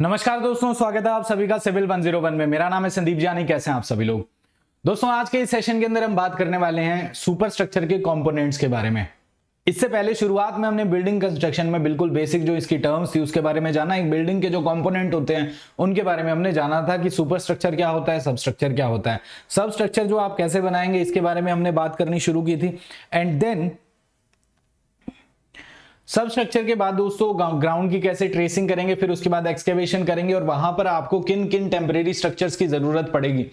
नमस्कार दोस्तों स्वागत है आप सभी का सिविल 101 में मेरा नाम है संदीप जानी कैसे हैं आप सभी लोग दोस्तों आज के इस सेशन के अंदर हम बात करने वाले हैं सुपर स्ट्रक्चर के कंपोनेंट्स के बारे में इससे पहले शुरुआत में हमने बिल्डिंग कंस्ट्रक्शन में बिल्कुल बेसिक जो इसकी टर्म्स थी उसके बारे में जाना एक बिल्डिंग के जो कॉम्पोनेंट होते हैं उनके बारे में हमने जाना था कि सुपर स्ट्रक्चर क्या होता है सब स्ट्रक्चर क्या होता है सब स्ट्रक्चर जो आप कैसे बनाएंगे इसके बारे में हमने बात करनी शुरू की थी एंड देन सब स्ट्रक्चर के बाद दोस्तों ग्राउंड की कैसे ट्रेसिंग करेंगे फिर उसके बाद एक्सकेवेशन करेंगे और वहां पर आपको किन किन टेम्परेरी स्ट्रक्चर्स की जरूरत पड़ेगी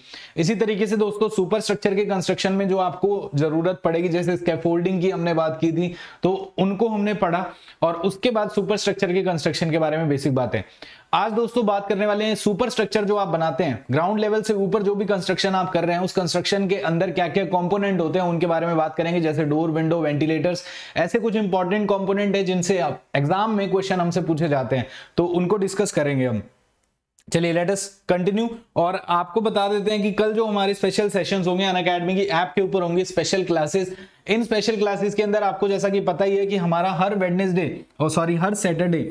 इसी तरीके से दोस्तों सुपर स्ट्रक्चर के कंस्ट्रक्शन में जो आपको जरूरत पड़ेगी जैसे स्केफोल्डिंग की हमने बात की थी तो उनको हमने पढ़ा और उसके बाद सुपर स्ट्रक्चर के कंस्ट्रक्शन के बारे में बेसिक बात है आज दोस्तों बात करने वाले हैं सुपर स्ट्रक्चर जो आप बनाते हैं ग्राउंड लेवल से ऊपर जो भी कंस्ट्रक्शन आप कर रहे हैं उस कंस्ट्रक्शन के अंदर क्या क्या कंपोनेंट होते हैं उनके बारे में बात करेंगे जैसे डोर विंडो वेंटिलेटर्स ऐसे कुछ इंपॉर्टेंट कंपोनेंट है जिनसे आप एग्जाम में क्वेश्चन हमसे पूछे जाते हैं तो उनको डिस्कस करेंगे हम चलिए लेटेस्ट कंटिन्यू और आपको बता देते हैं कि कल जो हमारे स्पेशल सेशंस होंगे अन अकेडमी की ऐप के ऊपर होंगे स्पेशल क्लासेस इन स्पेशल क्लासेस के अंदर आपको जैसा कि पता ही है कि हमारा हर वेडनेसडे और सॉरी हर सैटरडे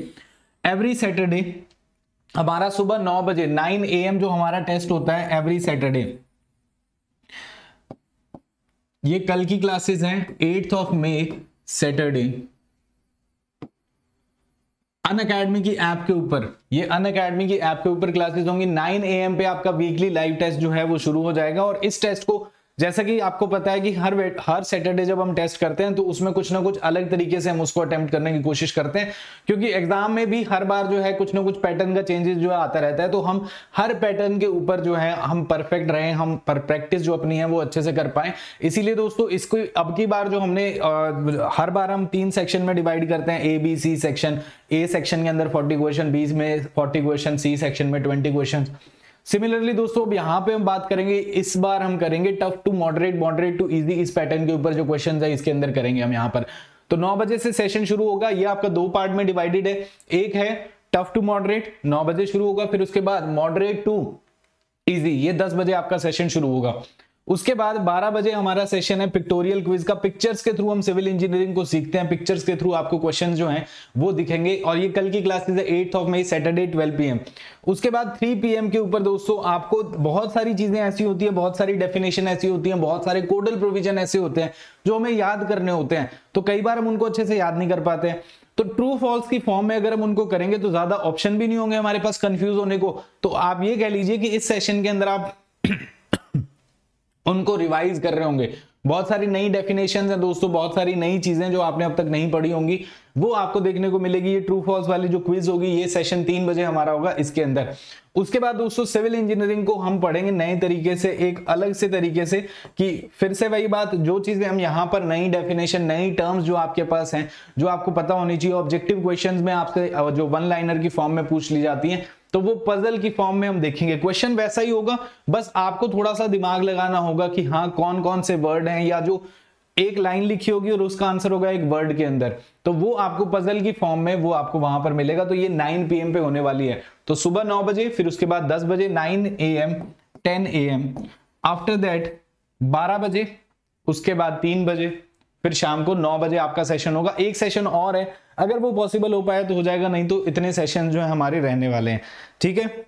एवरी सैटरडे हमारा सुबह नौ बजे नाइन ए एम जो हमारा टेस्ट होता है एवरी सैटरडे ये कल की क्लासेस हैं eighth of May Saturday Unacademy की ऐप के ऊपर ये अन अकेडमी की ऐप के ऊपर क्लासेस होंगी 9 एम पे आपका वीकली लाइव टेस्ट जो है वो शुरू हो जाएगा और इस टेस्ट को जैसा कि आपको पता है कि हर हर सैटरडे जब हम टेस्ट करते हैं तो उसमें कुछ ना कुछ अलग तरीके से हम उसको अटेम्प्ट करने की कोशिश करते हैं क्योंकि एग्जाम में भी हर बार जो है कुछ ना कुछ पैटर्न का चेंजेस जो है आता रहता है तो हम हर पैटर्न के ऊपर जो है हम परफेक्ट रहे हम पर प्रैक्टिस जो अपनी है वो अच्छे से कर पाए इसीलिए दोस्तों इसको अब की बार जो हमने आ, हर बार हम तीन सेक्शन में डिवाइड करते हैं A B C section A section के अंदर फोर्टी क्वेश्चन बीस में फोर्टी क्वेश्चन सी सेक्शन में ट्वेंटी क्वेश्चन सिमिलरली दोस्तों अब यहां पे हम बात करेंगे इस बार हम करेंगे tough to moderate moderate to easy इस पैटर्न के ऊपर जो क्वेश्चन है इसके अंदर करेंगे हम यहां पर तो 9 बजे से सेशन शुरू होगा ये आपका दो पार्ट में डिवाइडेड है एक है टफ टू मॉडरेट 9 बजे शुरू होगा फिर उसके बाद मॉडरेट टू इजी ये 10 बजे आपका सेशन शुरू होगा उसके बाद 12 बजे हमारा सेशन है पिक्टोरियल क्विज का पिक्चर्स के थ्रू हम सिविल इंजीनियरिंग को सीखते हैं पिक्चर्स के थ्रू आपको क्वेश्चंस जो हैं वो दिखेंगे और ये कल की क्लासेस है eighth of May Saturday 12 PM उसके बाद 3 पीएम के ऊपर दोस्तों आपको बहुत सारी चीजें ऐसी होती है बहुत सारी डेफिनेशन ऐसी होती है बहुत सारे कोडल प्रोविजन ऐसे होते हैं जो हमें याद करने होते हैं तो कई बार हम उनको अच्छे से याद नहीं कर पाते हैं तो ट्रू फॉल्स की फॉर्म में अगर हम उनको करेंगे तो ज्यादा ऑप्शन भी नहीं होंगे हमारे पास कंफ्यूज होने को तो आप ये कह लीजिए कि इस सेशन के अंदर आप उनको रिवाइज कर रहे होंगे बहुत सारी नई डेफिनेशन हैं दोस्तों बहुत सारी नई चीजें जो आपने अब तक नहीं पढ़ी होंगी वो आपको देखने को मिलेगी ये ट्रू फॉल्स वाली जो क्विज होगी ये सेशन तीन बजे हमारा होगा इसके अंदर उसके बाद दोस्तों सिविल इंजीनियरिंग को हम पढ़ेंगे नए तरीके से एक अलग से तरीके से कि फिर से वही बात जो चीजें हम यहाँ पर नई डेफिनेशन नई टर्म्स जो आपके पास हैं जो आपको पता होनी चाहिए ऑब्जेक्टिव क्वेश्चन में आपसे जो वन लाइनर की फॉर्म में पूछ ली जाती है तो वो पजल की फॉर्म में हम देखेंगे क्वेश्चन वैसा ही होगा बस आपको थोड़ा सा दिमाग लगाना होगा कि हाँ कौन कौन से वर्ड हैं या जो एक लाइन लिखी होगी और उसका आंसर होगा एक वर्ड के अंदर तो वो आपको पजल की फॉर्म में वो आपको वहां पर मिलेगा तो ये 9 पीएम पे होने वाली है तो सुबह 9 बजे फिर उसके बाद 10 बजे 9 ten A M after that 12 बजे उसके बाद 3 बजे फिर शाम को 9 बजे आपका सेशन होगा एक सेशन और है अगर वो पॉसिबल हो पाया तो हो जाएगा नहीं तो इतने सेशन जो है हमारे रहने वाले हैं ठीक है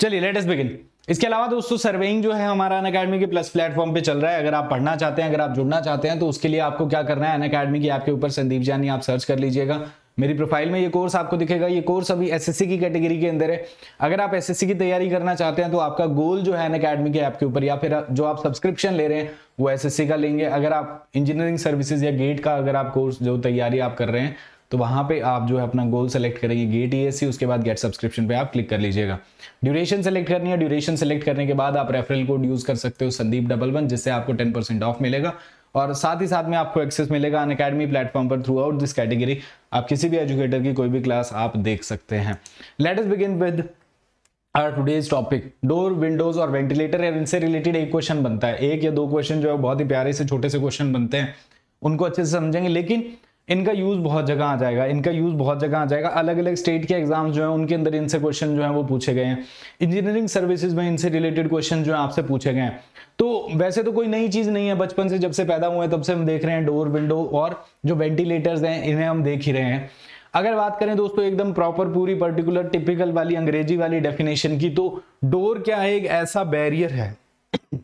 चलिए लेटेस्ट बिगिन इसके अलावा दोस्तों सर्वेइंग जो है हमारा अन अकेडमी के प्लस प्लेटफॉर्म पे चल रहा है अगर आप पढ़ना चाहते हैं अगर आप जुड़ना चाहते हैं तो उसके लिए आपको क्या करना है अन अकेडमी की ऐप के ऊपर संदीप जानी आप सर्च कर लीजिएगा मेरी प्रोफाइल में ये कोर्स आपको दिखेगा ये कोर्स अभी एसएससी की कैटेगरी के अंदर है अगर आप एसएससी की तैयारी करना चाहते हैं तो आपका गोल जो है अन अकेडमी के ऐप के ऊपर या फिर जो आप सब्सक्रिप्शन ले रहे हैं वो एसएससी का लेंगे अगर आप इंजीनियरिंग सर्विसेज या गेट का अगर आप कोर्स जो तैयारी आप कर रहे हैं तो वहां पे आप जो है अपना गोल सेलेक्ट करेंगे गेट ई e उसके बाद गेट सब्सक्रिप्शन पे आप क्लिक कर लीजिएगा ड्यूरेशन सेलेक्ट करनी है ड्यूरेशन सेलेक्ट करने के बाद आप रेफरल कोड यूज़ कर सकते हो संदीप डबल वन जिससे आपको टेन परसेंट ऑफ मिलेगा और साथ ही साथ में आपको एक्सेस मिलेगा अन अकेडमी प्लेटफॉर्म पर थ्रू आउट दिस कैटेगरी आप किसी भी एजुकेटर की कोई भी क्लास आप देख सकते हैं let us begin with our today's topic door windows और वेंटिलेटर या इनसे रिलेटेड एक क्वेश्चन बनता है एक या दो क्वेश्चन जो है बहुत ही प्यारे से छोटे से क्वेश्चन बनते हैं उनको अच्छे से समझेंगे लेकिन इनका यूज़ बहुत जगह आ जाएगा इनका यूज़ बहुत जगह आ जाएगा अलग अलग स्टेट के एग्जाम्स जो हैं उनके अंदर इनसे क्वेश्चन जो है वो पूछे गए हैं इंजीनियरिंग सर्विसेज में इनसे रिलेटेड क्वेश्चन जो है आपसे पूछे गए हैं तो वैसे तो कोई नई चीज़ नहीं है बचपन से जब से पैदा हुए हैं तब से हम देख रहे हैं डोर विंडो और जो वेंटिलेटर्स हैं इन्हें हम देख ही रहे हैं अगर बात करें दोस्तों एकदम प्रॉपर पूरी पर्टिकुलर टिपिकल वाली अंग्रेजी वाली डेफिनेशन की तो डोर क्या है एक ऐसा बैरियर है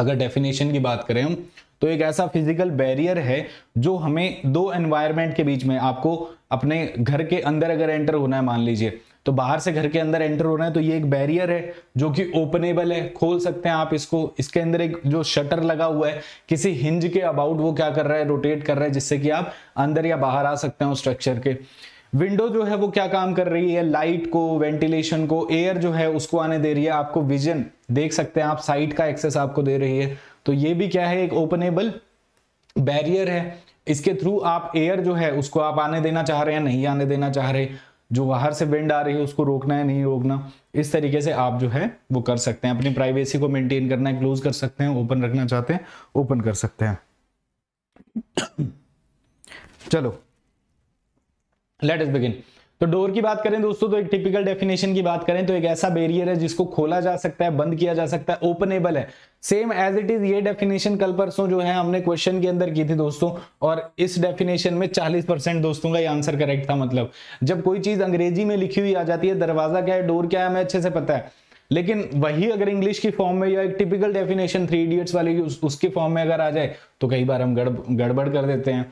अगर डेफिनेशन की बात करें हम तो एक ऐसा फिजिकल बैरियर है जो हमें दो एनवायरमेंट के बीच में आपको अपने घर के अंदर अगर एंटर होना है मान लीजिए तो बाहर से घर के अंदर एंटर होना है तो ये एक बैरियर है जो कि ओपनेबल है खोल सकते हैं आप इसको इसके अंदर एक जो शटर लगा हुआ है किसी हिंज के अबाउट वो क्या कर रहा है रोटेट कर रहा है जिससे कि आप अंदर या बाहर आ सकते हैं उस स्ट्रक्चर के विंडो जो है वो क्या काम कर रही है लाइट को वेंटिलेशन को एयर जो है उसको आने दे रही है आपको विजन देख सकते हैं आप साइट का एक्सेस आपको दे रही है तो ये भी क्या है एक ओपनेबल बैरियर है इसके थ्रू आप एयर जो है उसको आप आने देना चाह रहे हैं नहीं आने देना चाह रहे जो बाहर से विंड आ रही है उसको रोकना है नहीं रोकना इस तरीके से आप जो है वो कर सकते हैं अपनी प्राइवेसी को मेंटेन करना है क्लोज कर सकते हैं ओपन रखना चाहते हैं ओपन कर सकते हैं चलो लेट इज बिगिन तो डोर की बात करें दोस्तों तो एक टिपिकल डेफिनेशन की बात करें तो एक ऐसा बेरियर है जिसको खोला जा सकता है बंद किया जा सकता है ओपनेबल है सेम एज इट इज ये डेफिनेशन कल परसों जो है हमने क्वेश्चन के अंदर की थी दोस्तों और इस डेफिनेशन में 40 परसेंट दोस्तों का आंसर करेक्ट था मतलब जब कोई चीज अंग्रेजी में लिखी हुई आ जाती है दरवाजा क्या है डोर क्या है हमें अच्छे से पता है लेकिन वही अगर इंग्लिश की फॉर्म में या एक टिपिकल डेफिनेशन थ्री इडियट्स वाले उस, उसकी फॉर्म में अगर आ जाए तो कई बार हम गड़बड़ गड़ कर देते हैं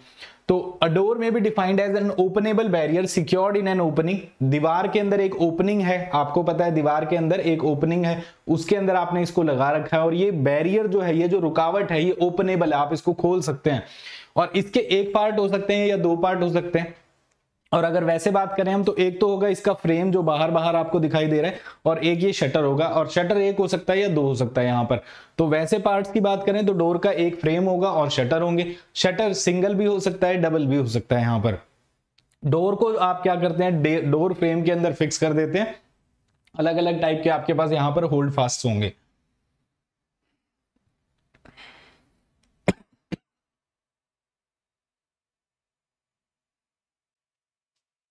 तो अडोर में भी defined as an openable barrier secured in an opening दीवार के अंदर एक ओपनिंग है आपको पता है दीवार के अंदर एक ओपनिंग है उसके अंदर आपने इसको लगा रखा है और ये बैरियर जो है ये जो रुकावट है ये ओपनेबल है आप इसको खोल सकते हैं और इसके एक पार्ट हो सकते हैं या दो पार्ट हो सकते हैं और अगर वैसे बात करें हम तो एक तो होगा इसका फ्रेम जो बाहर बाहर आपको दिखाई दे रहा है और एक ये शटर होगा और शटर एक हो सकता है या दो हो सकता है यहाँ पर तो वैसे पार्ट्स की बात करें तो डोर का एक फ्रेम होगा और शटर होंगे शटर सिंगल भी हो सकता है डबल भी हो सकता है यहाँ पर डोर को आप क्या करते हैं डोर फ्रेम के अंदर फिक्स कर देते हैं अलग अलग टाइप के आपके पास यहाँ पर होल्ड फास्ट होंगे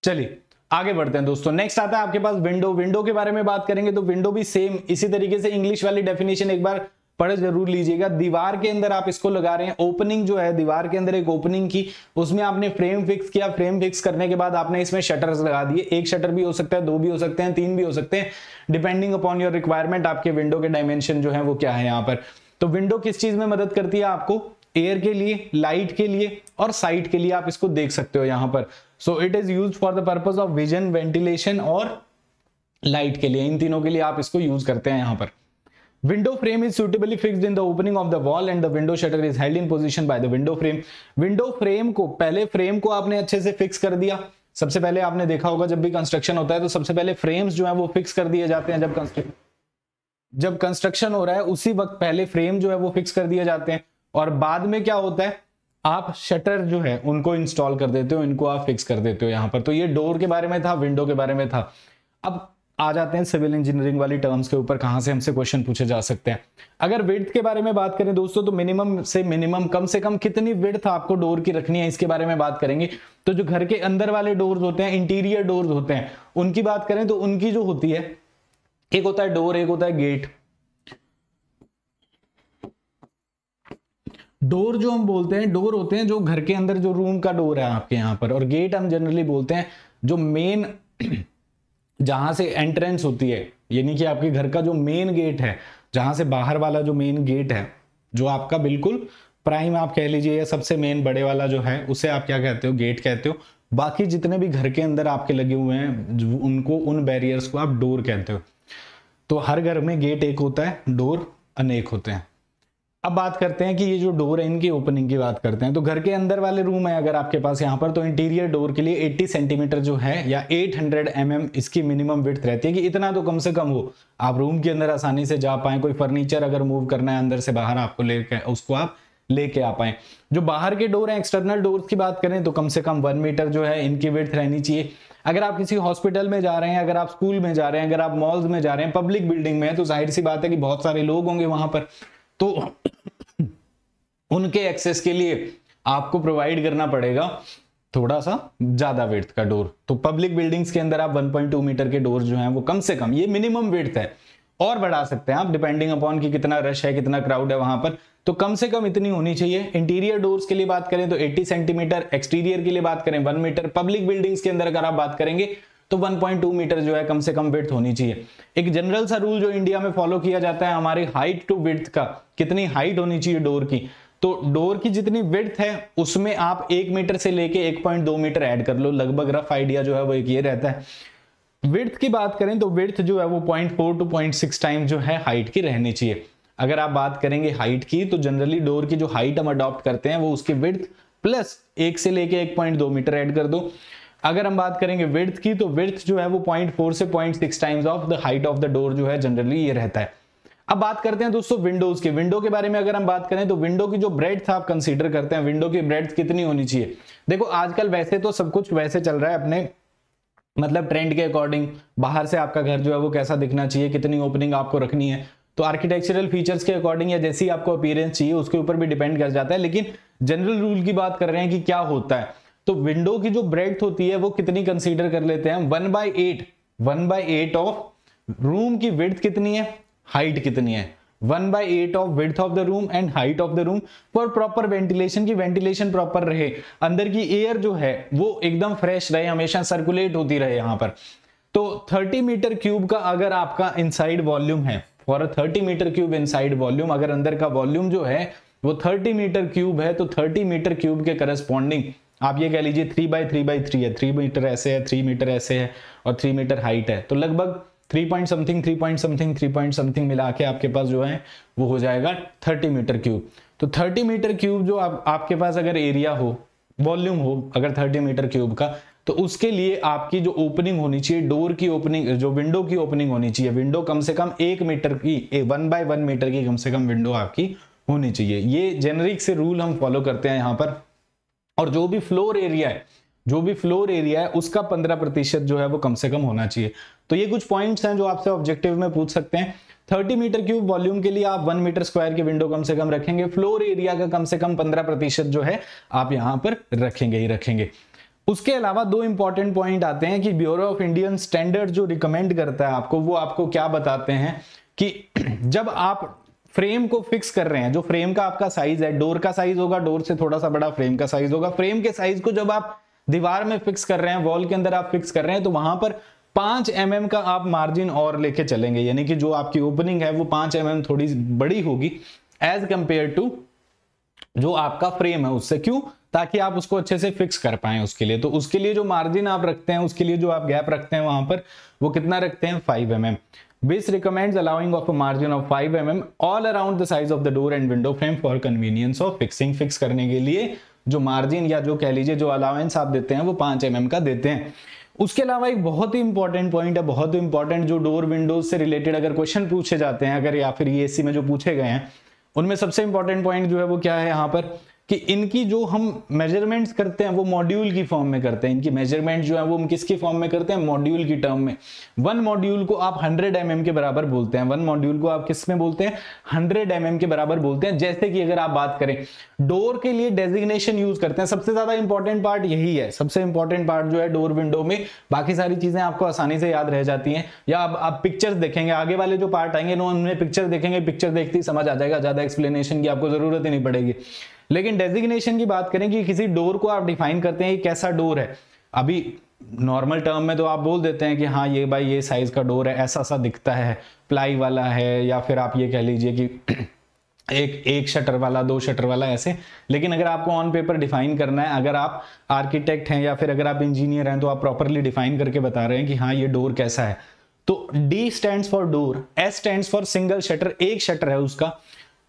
चलिए आगे बढ़ते हैं दोस्तों नेक्स्ट आता है आपके पास विंडो विंडो के बारे में बात करेंगे तो विंडो भी सेम इसी तरीके से इंग्लिश वाली डेफिनेशन एक बार पढ़ जरूर लीजिएगा दीवार के अंदर आप इसको लगा रहे हैं ओपनिंग जो है दीवार के अंदर एक ओपनिंग की उसमें आपने फ्रेम फिक्स किया फ्रेम फिक्स करने के बाद आपने इसमें शटर्स लगा दिए एक शटर भी हो सकता है दो भी हो सकते हैं तीन भी हो सकते हैं डिपेंडिंग अपॉन योर रिक्वायरमेंट आपके विंडो के डायमेंशन जो है वो क्या है यहाँ पर तो विंडो किस चीज में मदद करती है आपको एयर के लिए लाइट के लिए और साइट के लिए आप इसको देख सकते हो यहाँ पर so it is use for the purpose of vision ventilation और लाइट के लिए इन तीनों के लिए आप इसको यूज करते हैं यहां पर window frame is suitably fix in the opening of the wall and the window shutter is held in position by the window frame window frame को पहले फ्रेम को आपने अच्छे से फिक्स कर दिया सबसे पहले आपने देखा होगा जब भी कंस्ट्रक्शन होता है तो सबसे पहले फ्रेम्स जो है वो फिक्स कर दिए जाते हैं जब कंस्ट्रक्शन जब कंस्ट्रक्शन हो रहा है उसी वक्त पहले फ्रेम जो है वो फिक्स कर दिए जाते हैं और बाद में क्या होता है आप शटर जो है उनको इंस्टॉल कर देते हो इनको आप फिक्स कर देते हो यहाँ पर तो ये डोर के बारे में था विंडो के बारे में था अब आ जाते हैं सिविल इंजीनियरिंग वाली टर्म्स के ऊपर कहाँ से हमसे क्वेश्चन पूछे जा सकते हैं अगर विड्थ के बारे में बात करें दोस्तों तो मिनिमम से मिनिमम कम से कम कितनी विड्थ आपको डोर की रखनी है इसके बारे में बात करेंगे तो जो घर के अंदर वाले डोर्स होते हैं इंटीरियर डोर्स होते हैं उनकी बात करें तो उनकी जो होती है एक होता है डोर एक होता है गेट डोर जो हम बोलते हैं डोर होते हैं जो घर के अंदर जो रूम का डोर है आपके यहाँ पर और गेट हम जनरली बोलते हैं जो मेन जहां से एंट्रेंस होती है यानी कि आपके घर का जो मेन गेट है जहां से बाहर वाला जो मेन गेट है जो आपका बिल्कुल प्राइम आप कह लीजिए या सबसे मेन बड़े वाला जो है उसे आप क्या कहते हो गेट कहते हो बाकी जितने भी घर के अंदर आपके लगे हुए हैं उनको उन बैरियर्स को आप डोर कहते हो तो हर घर में गेट एक होता है डोर अनेक होते हैं अब बात करते हैं कि ये जो डोर है इनकी ओपनिंग की बात करते हैं तो घर के अंदर वाले रूम है अगर आपके पास यहाँ पर तो इंटीरियर डोर के लिए 80 सेंटीमीटर जो है या 800 हंड्रेड mm इसकी मिनिमम विथ रहती है कि इतना तो कम से कम हो आप रूम के अंदर आसानी से जा पाए कोई फर्नीचर अगर मूव करना है अंदर से बाहर आपको ले उसको आप लेके आ पाए जो बाहर के डोर है एक्सटर्नल डोर की बात करें तो कम से कम वन मीटर जो है इनकी विथ रहनी चाहिए अगर आप किसी हॉस्पिटल में जा रहे हैं अगर आप स्कूल में जा रहे हैं अगर आप मॉल्स में जा रहे हैं पब्लिक बिल्डिंग में है तो जाहिर सी बात है कि बहुत सारे लोग होंगे वहां पर तो उनके एक्सेस के लिए आपको प्रोवाइड करना पड़ेगा थोड़ा सा ज्यादा वेट का डोर तो पब्लिक बिल्डिंग्स के अंदर आप 1.2 मीटर के डोर जो हैं वो कम से कम ये मिनिमम वेट है और बढ़ा सकते हैं आप डिपेंडिंग अपॉन कि कितना रश है कितना क्राउड है वहां पर तो कम से कम इतनी होनी चाहिए इंटीरियर डोर्स के लिए बात करें तो 80 सेंटीमीटर एक्सटीरियर के लिए बात करें वन मीटर पब्लिक बिल्डिंग्स के अंदर अगर आप बात करेंगे तो 1.2 मीटर जो है कम से कम वेट होनी चाहिए एक जनरल सा रूल जो इंडिया में फॉलो किया जाता है हमारी हाइट टू विड्थ का कितनी हाइट होनी चाहिए डोर की तो डोर की जितनी विड्थ है उसमें आप एक मीटर से लेके 1.2 मीटर ऐड कर लो लगभग रफ आइडिया जो है वो एक ये रहता है विड्थ की बात करें तो विड्थ जो है वो 0.4 टू 0.6 टाइम जो है हाइट की रहनी चाहिए अगर आप बात करेंगे हाइट की तो जनरली डोर की जो हाइट हम अडॉप्ट करते हैं वो उसकी विड्थ प्लस एक से लेके एक पॉइंट दो मीटर एड कर दो अगर हम बात करेंगे विर्थ की तो विर्थ जो है वो पॉइंट फोर से point six times of the height of the door जो है जनरली ये रहता है अब बात करते हैं दोस्तों विंडोज के विंडो के बारे में अगर हम बात करें तो विंडो की जो ब्रेड आप कंसीडर करते हैं विंडो की ब्रेड कितनी होनी चाहिए देखो आजकल वैसे तो सब कुछ वैसे चल रहा है अपने मतलब ट्रेंड के अकॉर्डिंग बाहर से आपका घर जो है वो कैसा दिखना चाहिए कितनी ओपनिंग आपको रखनी है तो आर्किटेक्चरल फीचर्स के अकॉर्डिंग या जैसी आपको अपीयरेंस चाहिए उसके ऊपर भी डिपेंड कर जाता है लेकिन जनरल रूल की बात कर रहे हैं कि क्या होता है तो विंडो की जो ब्रेड होती है वो कितनी कंसिडर कर लेते हैं one by eight one by eight of room की विड्थ कितनी है हाइट कितनी है one by eight of width of the room and height of the room for proper ventilation की वेंटिलेशन प्रॉपर रहे अंदर की एयर जो है वो एकदम फ्रेश रहे हमेशा सर्कुलेट होती रहे यहां पर तो 30 मीटर क्यूब का अगर आपका इनसाइड वॉल्यूम है फॉर 30 मीटर क्यूब इनसाइड वॉल्यूम अगर अंदर का वॉल्यूम जो है वो 30 मीटर क्यूब है तो 30 मीटर क्यूब के करस्पॉन्डिंग आप ये कह लीजिए three by three by three है थ्री मीटर ऐसे है थ्री मीटर ऐसे है और थ्री मीटर हाइट है तो लगभग three point something three point something three point something मिला के आपके पास जो है वो हो जाएगा थर्टी मीटर क्यूब तो थर्टी मीटर क्यूब जो आप, आपके पास अगर एरिया हो वॉल्यूम हो अगर थर्टी मीटर क्यूब का तो उसके लिए आपकी जो ओपनिंग होनी चाहिए डोर की ओपनिंग जो विंडो की ओपनिंग होनी चाहिए विंडो कम से कम एक मीटर की वन बाय वन मीटर की कम से कम विंडो आपकी होनी चाहिए ये जेनरिक से रूल हम फॉलो करते हैं यहां पर और जो भी फ्लोर एरिया है जो भी फ्लोर एरिया है उसका पंद्रह प्रतिशत जो है वो कम से कम होना चाहिए तो ये कुछ पॉइंट्स हैं जो आपसे ऑब्जेक्टिव में पूछ सकते हैं 30 मीटर क्यूब वॉल्यूम के लिए आप 1 मीटर स्क्वायर की विंडो कम से कम रखेंगे फ्लोर एरिया का कम से कम 15 प्रतिशत जो है आप यहां पर रखेंगे ही रखेंगे उसके अलावा दो इंपॉर्टेंट पॉइंट आते हैं कि ब्यूरो ऑफ इंडियन स्टैंडर्ड जो रिकमेंड करता है आपको वो आपको क्या बताते हैं कि जब आप फ्रेम को फिक्स कर रहे हैं जो फ्रेम का आपका साइज है डोर का साइज होगा डोर से थोड़ा सा बड़ा फ्रेम का साइज होगा फ्रेम के साइज को जब आप दीवार में फिक्स कर रहे हैं वॉल के अंदर आप फिक्स कर रहे हैं तो वहां पर पांच एम mm का आप मार्जिन और लेके चलेंगे यानी कि जो आपकी ओपनिंग है वो पांच एम mm थोड़ी बड़ी होगी एज कंपेयर टू जो आपका फ्रेम है उससे क्यों ताकि आप उसको अच्छे से फिक्स कर पाए उसके लिए तो उसके लिए जो मार्जिन आप रखते हैं उसके लिए जो आप गैप रखते हैं वहां पर वो कितना रखते हैं five M M This recommends allowing of margin of five M M all around the size of the door and window frame for convenience of fixing. Fix करने के लिए जो मार्जिन या जो कह लीजिए जो अलाउेंस आप देते हैं वो पांच एम mm का देते हैं उसके अलावा एक बहुत ही इंपॉर्टेंट पॉइंट है बहुत ही इंपॉर्टेंट जो डोर विंडोज से रिलेटेड अगर क्वेश्चन पूछे जाते हैं अगर या फिर ईएससी में जो पूछे गए हैं उनमें सबसे इंपॉर्टेंट पॉइंट जो है वो क्या है यहाँ पर कि इनकी जो हम मेजरमेंट्स करते हैं वो मॉड्यूल की फॉर्म में करते हैं इनकी मेजरमेंट जो है वो हम किसकी फॉर्म में करते हैं मॉड्यूल की टर्म में वन मॉड्यूल को आप 100 एम mm के बराबर बोलते हैं वन मॉड्यूल को आप किस में बोलते हैं 100 एम mm के बराबर बोलते हैं जैसे कि अगर आप बात करें डोर के लिए डेजिग्नेशन यूज करते हैं सबसे ज्यादा इंपॉर्टेंट पार्ट यही है सबसे इंपॉर्टेंट पार्ट जो है डोर विंडो में बाकी सारी चीजें आपको आसानी से याद रह जाती है या आप, आप पिक्चर्स देखेंगे आगे वाले जो पार्ट आएंगे नो हमने पिक्चर देखेंगे पिक्चर देखते ही समझ आ जाएगा ज्यादा एक्सप्लेनेशन की आपको जरूरत ही नहीं पड़ेगी लेकिन डेजिग्नेशन की बात करें कि किसी डोर को आप डिफाइन करते हैं कैसा डोर है अभी नॉर्मल टर्म में तो आप बोल देते हैं कि हाँ ये भाई ये साइज का डोर है ऐसा सा दिखता है प्लाई वाला है या फिर आप ये कह लीजिए कि एक एक शटर वाला दो शटर वाला ऐसे लेकिन अगर आपको ऑन पेपर डिफाइन करना है अगर आप आर्किटेक्ट हैं या फिर अगर आप इंजीनियर हैं तो आप प्रॉपरली डिफाइन करके बता रहे हैं कि हाँ ये डोर कैसा है तो D stand for door S stand for single shutter एक शटर है उसका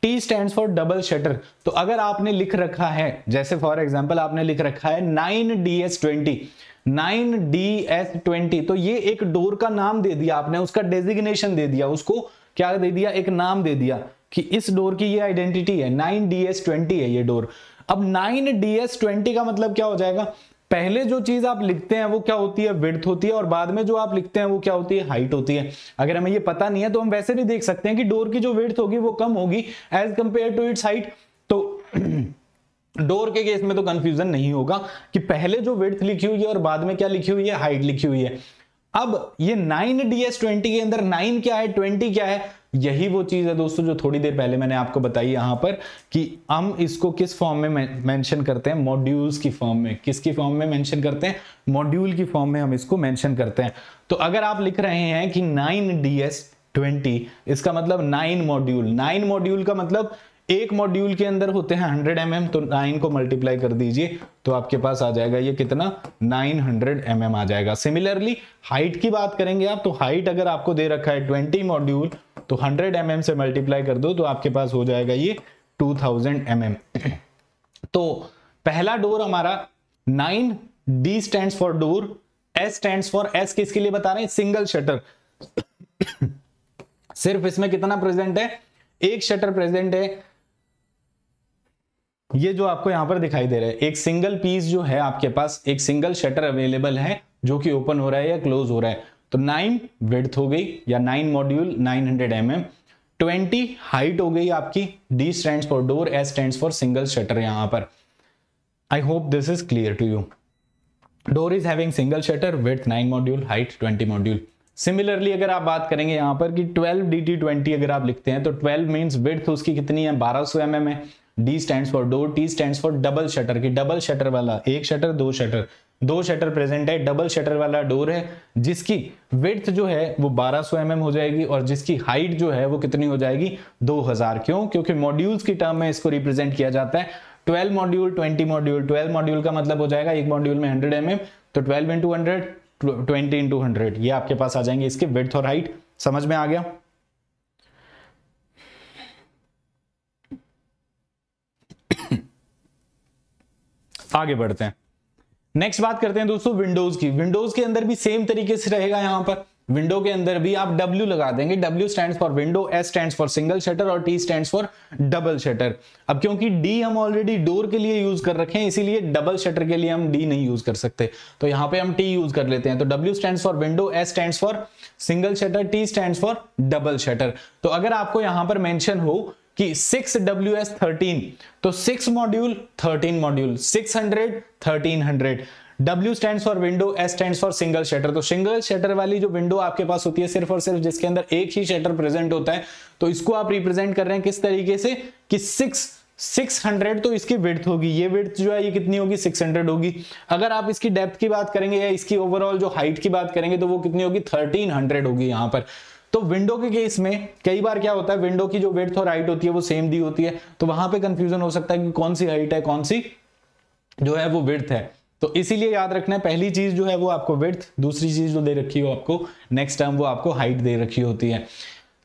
T stand for double shutter तो अगर आपने लिख रखा है जैसे फॉर एग्जाम्पल आपने लिख रखा है nine D S twenty nine D S twenty तो ये एक डोर का नाम दे दिया आपने उसका डेजिग्नेशन दे दिया उसको क्या दे दिया एक नाम दे दिया कि इस डोर की ये आइडेंटिटी है नाइन डी एस ट्वेंटी है ये डोर अब नाइन डी एस ट्वेंटी का मतलब क्या हो जाएगा पहले जो चीज आप लिखते हैं वो क्या होती है विर्थ होती है और बाद में जो आप लिखते हैं वो क्या होती है हाइट होती है अगर हमें ये पता नहीं है तो हम वैसे भी देख सकते हैं कि डोर की जो विर्थ होगी वो कम होगी as compare to its height तो डोर के केस में तो कंफ्यूजन नहीं होगा कि पहले जो विर्थ लिखी हुई है और बाद में क्या लिखी हुई है हाइट लिखी हुई है अब ये नाइन डी एस ट्वेंटी के अंदर नाइन क्या है ट्वेंटी क्या है यही वो चीज़ है दोस्तों जो थोड़ी देर पहले मैंने आपको बताई यहां पर कि हम इसको किस फॉर्म में मेंशन करते हैं मॉड्यूल्स की फॉर्म में किसकी फॉर्म में मेंशन करते हैं मॉड्यूल की फॉर्म में हम इसको मेंशन करते हैं तो अगर आप लिख रहे हैं कि नाइन डी एस ट्वेंटी इसका मतलब नाइन मॉड्यूल नाइन मॉड्यूल का मतलब एक मॉड्यूल के अंदर होते हैं 100 एम mm, तो 9 को मल्टीप्लाई कर दीजिए तो आपके पास आ जाएगा ये कितना 900 हंड्रेड mm आ जाएगा सिमिलरली हाइट की बात करेंगे आप तो हाइट अगर आपको दे रखा है 20 मॉड्यूल तो 100 एम mm से मल्टीप्लाई कर दो तो आपके पास हो जाएगा ये 2000 थाउजेंड mm. तो पहला डोर हमारा nine D stand for door S stand for S किसके लिए बता रहे हैं सिंगल शटर सिर्फ इसमें कितना प्रेजेंट है एक शटर प्रेजेंट है ये जो आपको यहां पर दिखाई दे रहा है एक सिंगल पीस जो है आपके पास एक सिंगल शटर अवेलेबल है जो कि ओपन हो रहा है या क्लोज हो रहा है तो नाइन विड्थ हो गई या nine module nine hundred M M twenty height हो गई आपकी D stand for door S stand for single shutter यहां पर I hope this is clear to you door is having single shutter with nine module height twenty module similarly अगर आप बात करेंगे यहां पर कि 12 डी टी ट्वेंटी अगर आप लिखते हैं तो 12 मीन्स विथ उसकी कितनी है 1200 सौ mm है D stand for door T stand for double shutter की डबल शटर वाला एक शटर दो शटर दो शटर प्रेजेंट है डबल शटर वाला डोर है जिसकी विड्थ जो है वो 1200 सौ mm हो जाएगी और जिसकी हाइट जो है वो कितनी हो जाएगी 2000 क्यों क्योंकि मॉड्यूल्स की टर्म में इसको रिप्रेजेंट किया जाता है 12 मॉड्यूल 20 मॉड्यूल 12 मॉड्यूल का मतलब हो जाएगा एक मॉड्यूल में 100 एम mm, तो 12 into hundred twenty into hundred ये आपके पास आ जाएंगे इसके विड्थ और हाइट समझ में आ गया आगे बढ़ते हैं नेक्स्ट बात करते हैं दोस्तों विंडोज की विंडोज के अंदर भी सेम तरीके से रहेगा यहाँ पर विंडो के अंदर भी आप W लगा देंगे W stand for window S stand for single shutter और T stand for double shutter अब क्योंकि D हम ऑलरेडी डोर के लिए यूज कर रखे हैं इसीलिए डबल शटर के लिए हम D नहीं यूज कर सकते तो यहाँ पे हम T यूज कर लेते हैं तो W stand for window S stand for single shutter T stand for double shutter तो अगर आपको यहां पर मैंशन हो कि सिक्स डब्ल्यू एस थर्टीन तो six module thirteen module six hundred thirteen hundred W stand for window S stand for single shutter तो single shutter वाली जो विंडो आपके पास होती है सिर्फ और सिर्फ जिसके अंदर एक ही शटर प्रेजेंट होता है तो इसको आप रिप्रेजेंट कर रहे हैं किस तरीके से कि सिक्स 600 तो इसकी विड्थ होगी ये विड्थ जो है ये कितनी होगी 600 होगी अगर आप इसकी डेप्थ की बात करेंगे या इसकी ओवरऑल जो हाइट की बात करेंगे तो वो कितनी होगी 1300 होगी यहां पर तो विंडो के केस में कई बार क्या होता है विंडो की जो वेथ और हाइट होती है वो सेम दी होती है तो वहां पे कंफ्यूजन हो सकता है कि कौन सी हाइट है कौन सी जो है वो विर्थ है तो इसीलिए याद रखना है पहली चीज जो है वो आपको विर्थ दूसरी चीज जो दे रखी हो आपको नेक्स्ट टाइम वो आपको हाइट दे रखी होती है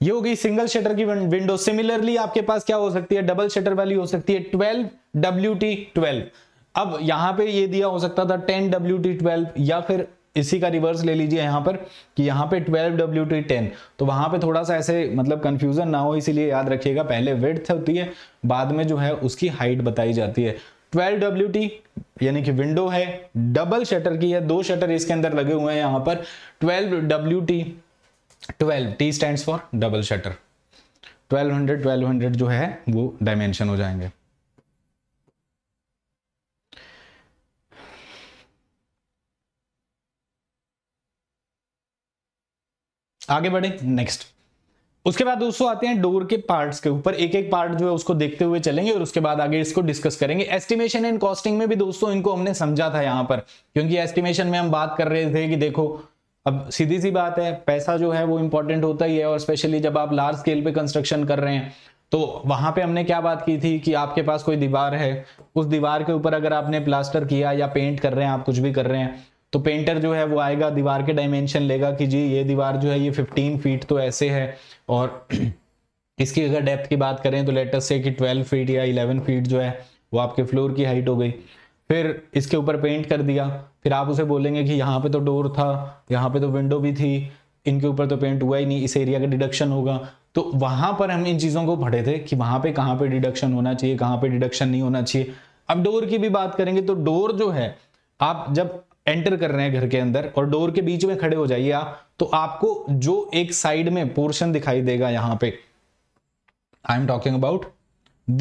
ये हो गई सिंगल शटर की विंडो सिमिलरली आपके पास क्या हो सकती है डबल शटर वाली हो सकती है ट्वेल्व डब्ल्यू टी ट्वेल्व अब यहां पे ये दिया हो सकता था टेन डब्ल्यू टी ट्वेल्व या फिर इसी का रिवर्स ले लीजिए यहाँ पर कि यहाँ पे 12 डब्ल्यू टी टेन तो वहाँ पे थोड़ा सा ऐसे मतलब कन्फ्यूजन ना हो इसीलिए याद रखिएगा पहले विड्थ होती है बाद में जो है उसकी हाइट बताई जाती है 12 डब्ल्यू टी यानी कि विंडो है डबल शटर की है दो शटर इसके अंदर लगे हुए हैं यहाँ पर 12 W T twelve T stand for double shutter twelve hundred जो है वो डायमेंशन हो जाएंगे आगे बढ़े नेक्स्ट उसके बाद दोस्तों आते हैं डोर के पार्ट्स के ऊपर एक एक पार्ट जो है उसको देखते हुए चलेंगे और उसके बाद आगे इसको डिस्कस करेंगे एस्टिमेशन एंड कॉस्टिंग में भी दोस्तों इनको हमने समझा था यहाँ पर क्योंकि एस्टिमेशन में हम बात कर रहे थे कि देखो अब सीधी सी बात है पैसा जो है वो इंपॉर्टेंट होता ही है और स्पेशली जब आप लार्ज स्केल पे कंस्ट्रक्शन कर रहे हैं तो वहां पे हमने क्या बात की थी कि आपके पास कोई दीवार है उस दीवार के ऊपर अगर आपने प्लास्टर किया या पेंट कर रहे हैं आप कुछ भी कर रहे हैं तो पेंटर जो है वो आएगा दीवार के डायमेंशन लेगा कि जी ये दीवार जो है ये 15 फीट तो ऐसे है और इसकी अगर डेप्थ की बात करें तो लेटर से कि 12 फीट या 11 फीट जो है वो आपके फ्लोर की हाइट हो गई फिर इसके ऊपर पेंट कर दिया फिर आप उसे बोलेंगे कि यहाँ पे तो डोर था यहाँ पे तो विंडो भी थी इनके ऊपर तो पेंट हुआ ही नहीं इस एरिया का डिडक्शन होगा तो वहां पर हम इन चीज़ों को पढ़े थे कि वहां पे कहाँ पे डिडक्शन होना चाहिए कहाँ पे डिडक्शन नहीं होना चाहिए अब डोर की भी बात करेंगे तो डोर जो है आप जब एंटर कर रहे हैं घर के अंदर और डोर के बीच में खड़े हो जाइए आप तो आपको जो एक साइड में पोर्शन दिखाई देगा यहां पे I am talking about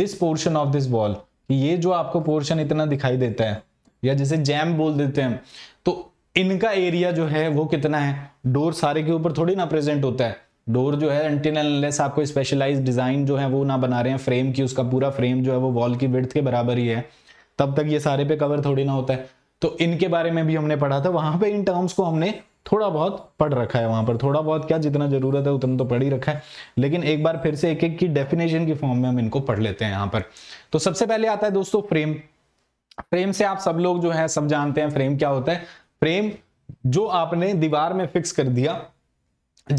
this portion of this wall ये जो आपको पोर्शन इतना दिखाई देता है या जैसे जैम बोल देते हैं तो इनका एरिया जो है वो कितना है डोर सारे के ऊपर थोड़ी ना प्रेजेंट होता है डोर जो है एंटीनलेस आपको स्पेशलाइज डिजाइन जो है वो ना बना रहे हैं फ्रेम की उसका पूरा फ्रेम जो है वो वॉल की विर्थ के बराबर ही है तब तक ये सारे पे कवर थोड़ी ना होता है तो इनके बारे में भी हमने पढ़ा था वहां पे इन टर्म्स को हमने थोड़ा बहुत पढ़ रखा है वहां पर थोड़ा बहुत क्या जितना जरूरत है उतना तो पढ़ ही रखा है लेकिन एक बार फिर से एक एक की डेफिनेशन की फॉर्म में हम इनको पढ़ लेते हैं यहां पर तो सबसे पहले आता है दोस्तों फ्रेम फ्रेम से आप सब लोग जो है सब जानते हैं फ्रेम क्या होता है फ्रेम जो आपने दीवार में फिक्स कर दिया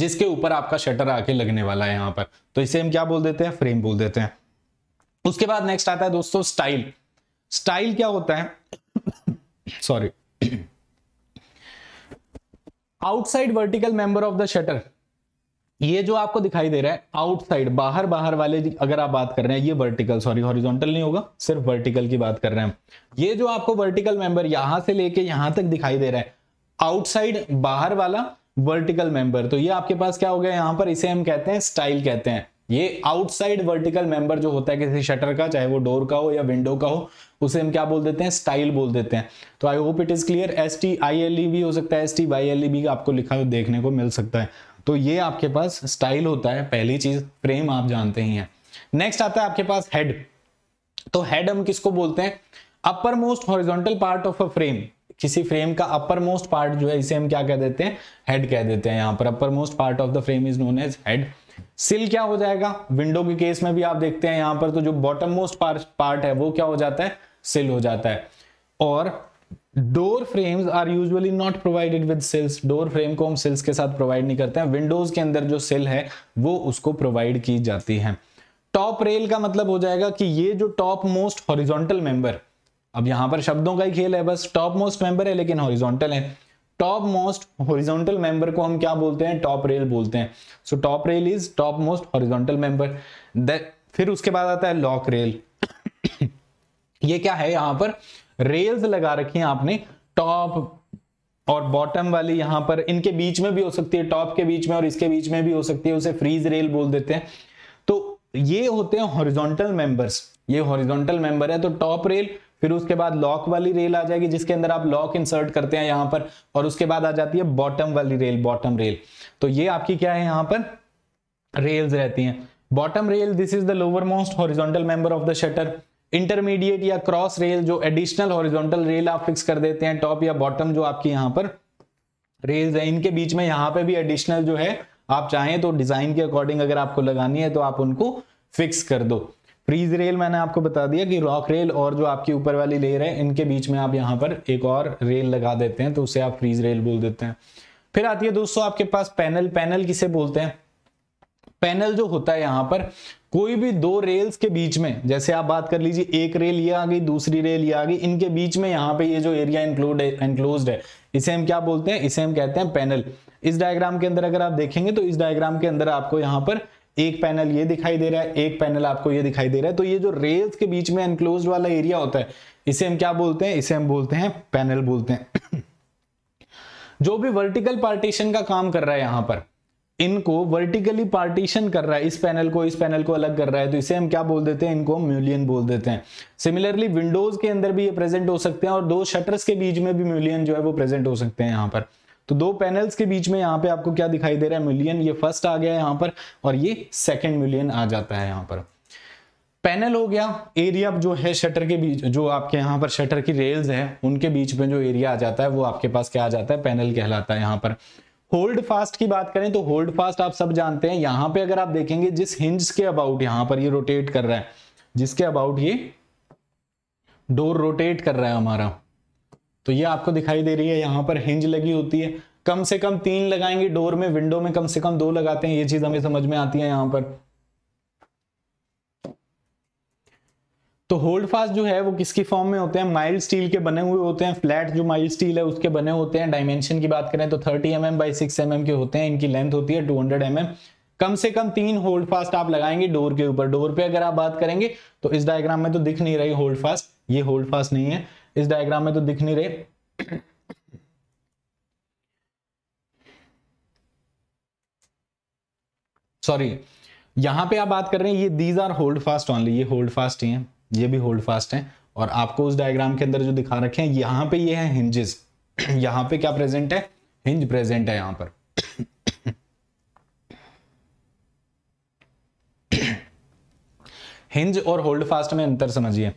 जिसके ऊपर आपका शटर आके लगने वाला है यहां पर तो इसे हम क्या बोल देते हैं फ्रेम बोल देते हैं उसके बाद नेक्स्ट आता है दोस्तों स्टाइल स्टाइल क्या होता है sorry outside vertical member of the shutter ये जो आपको दिखाई दे रहा है आउटसाइड बाहर बाहर वाले अगर आप बात कर रहे हैं ये वर्टिकल सॉरी हॉरिजॉन्टल नहीं होगा सिर्फ वर्टिकल की बात कर रहे हैं ये जो आपको वर्टिकल मेंबर यहां से लेके यहां तक दिखाई दे रहा है आउटसाइड बाहर वाला वर्टिकल मेंबर तो ये आपके पास क्या हो गया यहां पर इसे हम कहते हैं स्टाइल कहते हैं ये आउटसाइड वर्टिकल मेंबर जो होता है किसी शटर का चाहे वो डोर का हो या विंडो का हो उसे हम क्या बोल देते हैं स्टाइल बोल देते हैं तो I hope it is clear S T I L E भी हो सकता है S T Y L E भी आपको लिखा हुआ देखने को मिल सकता है तो ये आपके पास स्टाइल होता है पहली चीज फ्रेम आप जानते ही हैं नेक्स्ट आता है आपके पास हेड तो हेड हम किसको बोलते हैं upper most horizontal part of a frame किसी फ्रेम का अपर मोस्ट पार्ट जो है इसे हम क्या कह देते हैं हेड कह देते हैं यहां पर upper most part of the frame is known as head sill क्या हो जाएगा विंडो के केस में भी आप देखते हैं यहां पर तो जो बॉटम मोस्ट पार्ट है वो क्या हो जाता है सिल हो जाता है और door frames are usually not provided with sills door frame को हम सिल्स के साथ प्रोवाइड नहीं करते हैं विंडोज के अंदर जो सिल है वो उसको प्रोवाइड की जाती है टॉप रेल का मतलब हो जाएगा कि ये जो टॉप मोस्ट हॉरिजॉन्टल मेंबर अब यहां पर शब्दों का ही खेल है बस टॉप मोस्ट मेंबर है लेकिन हॉरिजॉन्टल है टॉप मोस्ट हॉरिजॉन्टल मेंबर को हम क्या बोलते हैं टॉप रेल बोलते हैं so top rail is top most horizontal member फिर उसके बाद आता है लॉक रेल ये क्या है यहां पर रेल्स लगा रखी हैं आपने टॉप और बॉटम वाली यहां पर इनके बीच में भी हो सकती है टॉप के बीच में और इसके बीच में भी हो सकती है उसे फ्रीज रेल बोल देते हैं तो ये होते हैं हॉरिजॉन्टल मेंबर्स ये हॉरिजॉन्टल मेंबर है तो टॉप रेल फिर उसके बाद लॉक वाली रेल आ जाएगी जिसके अंदर आप लॉक इंसर्ट करते हैं यहां पर और उसके बाद आ जाती है बॉटम वाली रेल बॉटम रेल तो ये आपकी क्या है यहां पर रेल्स रहती हैं bottom rail this is the lower most horizontal member of the shutter intermediate या क्रॉस रेल जो एडिशनल हॉरिजॉन्टल रेल आप फिक्स कर देते हैं टॉप या बॉटम जो आपकी यहां पर रेल्स है इनके बीच में यहां पर भी एडिशनल जो है आप चाहें तो डिजाइन के अकॉर्डिंग अगर आपको लगानी है तो आप उनको फिक्स कर दो फ्रीज रेल मैंने आपको बता दिया कि रॉक रेल और जो आपकी ऊपर वाली लेयर है इनके बीच में आप यहाँ पर एक और रेल लगा देते हैं तो उसे आप फ्रीज रेल बोल देते हैं फिर आती है दोस्तों आपके पास पैनल पैनल किसे बोलते हैं पैनल जो होता है यहाँ पर कोई भी दो रेल्स के बीच में जैसे आप बात कर लीजिए एक रेल ये आ गई दूसरी रेल ये आ गई इनके बीच में यहाँ पे ये जो एरिया इंक्लूड इंक्लोज है इसे हम क्या बोलते हैं इसे हम कहते हैं पैनल इस डायग्राम के अंदर अगर आप देखेंगे तो इस डायग्राम के अंदर आपको यहाँ पर एक पैनल ये दिखाई दे रहा है एक पैनल आपको ये दिखाई दे रहा है तो ये जो रेल्स के बीच में एनक्लोज वाला एरिया होता है इसे हम क्या बोलते हैं इसे हम बोलते हैं पैनल बोलते हैं जो भी वर्टिकल पार्टीशन का काम कर रहा है यहां पर इनको वर्टिकली पार्टीशन कर रहा है इस पैनल को इस पैनल को अलग कर रहा है तो इसे हम क्या बोल देते हैं इनको म्यूलियन बोल देते हैं सिमिलरली विंडोज के अंदर भी ये प्रेजेंट हो सकते हैं और दो शटर्स के बीच में भी म्यूलियन जो है वो प्रेजेंट हो सकते हैं यहां पर तो दो पैनल्स के बीच में यहाँ पे आपको क्या दिखाई दे रहा है मिलियन ये फर्स्ट आ गया है यहाँ पर और ये सेकेंड मिलियन आ जाता है यहाँ पर पैनल हो गया एरिया जो है शटर के बीच जो आपके यहाँ पर शटर की रेल्स है उनके बीच में जो एरिया आ जाता है वो आपके पास क्या आ जाता है पैनल कहलाता है यहाँ पर होल्ड फास्ट की बात करें तो होल्ड फास्ट आप सब जानते हैं यहाँ पे अगर आप देखेंगे जिस हिंज के अबाउट यहाँ पर ये रोटेट कर रहा है जिसके अबाउट ये डोर रोटेट कर रहा है हमारा तो ये आपको दिखाई दे रही है यहाँ पर हिंज लगी होती है कम से कम तीन लगाएंगे डोर में विंडो में कम से कम दो लगाते हैं ये चीज हमें समझ में आती है यहां पर तो होल्ड फास्ट जो है वो किसकी फॉर्म में होते हैं माइल्ड स्टील के बने हुए होते हैं फ्लैट जो माइल्ड स्टील है उसके बने होते हैं डायमेंशन की बात करें तो 30 M M by six M के होते हैं इनकी लेंथ होती है 200 हंड्रेड mm. कम से कम तीन होल्ड फास्ट आप लगाएंगे डोर के ऊपर डोर पे अगर आप बात करेंगे तो इस डायग्राम में तो दिख नहीं रही होल्ड फास्ट ये होल्ड फास्ट नहीं है इस डायग्राम में तो दिख नहीं रहे सॉरी यहां पे आप बात कर रहे हैं ये these are hold fast only ये होल्ड फास्ट ही हैं ये भी होल्ड फास्ट हैं और आपको उस डायग्राम के अंदर जो दिखा रखे हैं यहां पे ये है हिंजेस यहां पे क्या प्रेजेंट है हिंज प्रेजेंट है यहां पर हिंज और होल्ड फास्ट में अंतर समझिए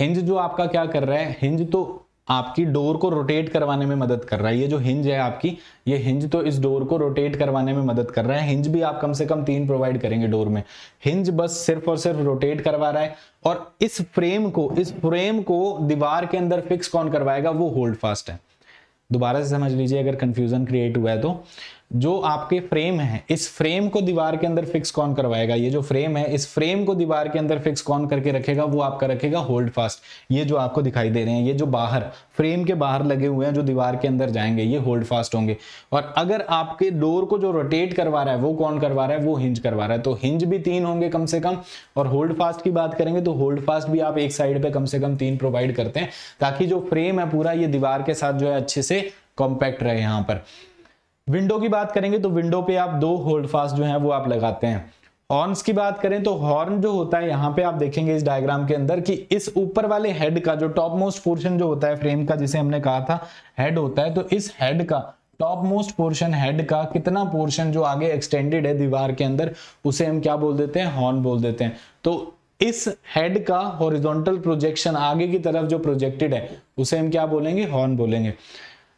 हिंज जो आपका क्या कर रहा है हिंज तो आपकी डोर को रोटेट करवाने में मदद कर रहा है ये जो हिंज है आपकी ये हिंज तो इस डोर को रोटेट करवाने में मदद कर रहा है हिंज भी आप कम से कम तीन प्रोवाइड करेंगे डोर में हिंज बस सिर्फ और सिर्फ रोटेट करवा रहा है और इस फ्रेम को इस फ्रेम को दीवार के अंदर फिक्स कौन करवाएगा वो होल्ड फास्ट है दोबारा से समझ लीजिए अगर कंफ्यूजन क्रिएट हुआ है तो जो आपके फ्रेम है इस फ्रेम को दीवार के अंदर फिक्स कौन करवाएगा ये जो फ्रेम है इस फ्रेम को दीवार के अंदर फिक्स कौन करके रखेगा वो आपका रखेगा होल्ड फास्ट ये जो आपको दिखाई दे रहे हैं ये जो बाहर फ्रेम के बाहर लगे हुए हैं जो दीवार के अंदर जाएंगे ये होल्ड फास्ट होंगे और अगर आपके डोर को जो रोटेट करवा रहा है वो कौन करवा रहा है वो हिंज करवा रहा है तो हिंज भी तीन होंगे कम से कम और होल्ड फास्ट की बात करेंगे तो होल्ड फास्ट भी आप एक साइड पर कम से कम तीन प्रोवाइड करते हैं ताकि जो फ्रेम है पूरा ये दीवार के साथ जो है अच्छे से कॉम्पैक्ट रहे यहाँ पर विंडो की बात करेंगे तो विंडो पे आप दो होल्ड फास्ट जो है वो आप लगाते हैं हॉर्न्स की बात करें तो हॉर्न जो होता है यहाँ पे आप देखेंगे इस डायग्राम के अंदर कि इस ऊपर वाले हेड का जो टॉप मोस्ट पोर्शन जो होता है फ्रेम का जिसे हमने कहा था हेड होता है तो इस हेड का टॉप मोस्ट पोर्शन हेड का कितना पोर्शन जो आगे एक्सटेंडेड है दीवार के अंदर उसे हम क्या बोल देते हैं हॉर्न बोल देते हैं तो इस हेड का हॉरिजॉन्टल प्रोजेक्शन आगे की तरफ जो प्रोजेक्टेड है उसे हम क्या बोलेंगे हॉर्न बोलेंगे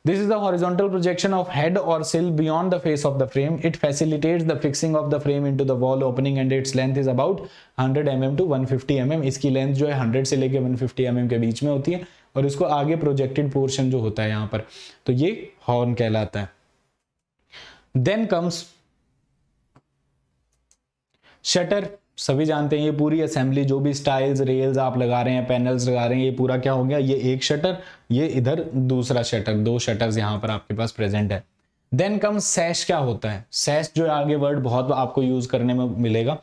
This is the horizontal projection of head or sill beyond the face of the frame. It facilitates the fixing of the frame into the wall opening and its length is about 100 mm to 150 mm. इसकी length जो है 100 से लेके 150 mm के बीच में होती है और इसको आगे प्रोजेक्टेड पोर्शन जो होता है यहाँ पर तो ये हॉर्न कहलाता है देन कम्स shutter सभी जानते हैं ये पूरी असेंबली जो भी स्टाइल्स रेल्स आप लगा रहे हैं पैनल्स लगा रहे हैं ये पूरा क्या हो गया ये एक शटर ये इधर दूसरा शटर दो शटर्स यहाँ पर आपके पास प्रेजेंट है देन कम सैश क्या होता है सैश जो आगे वर्ड बहुत आपको यूज करने में मिलेगा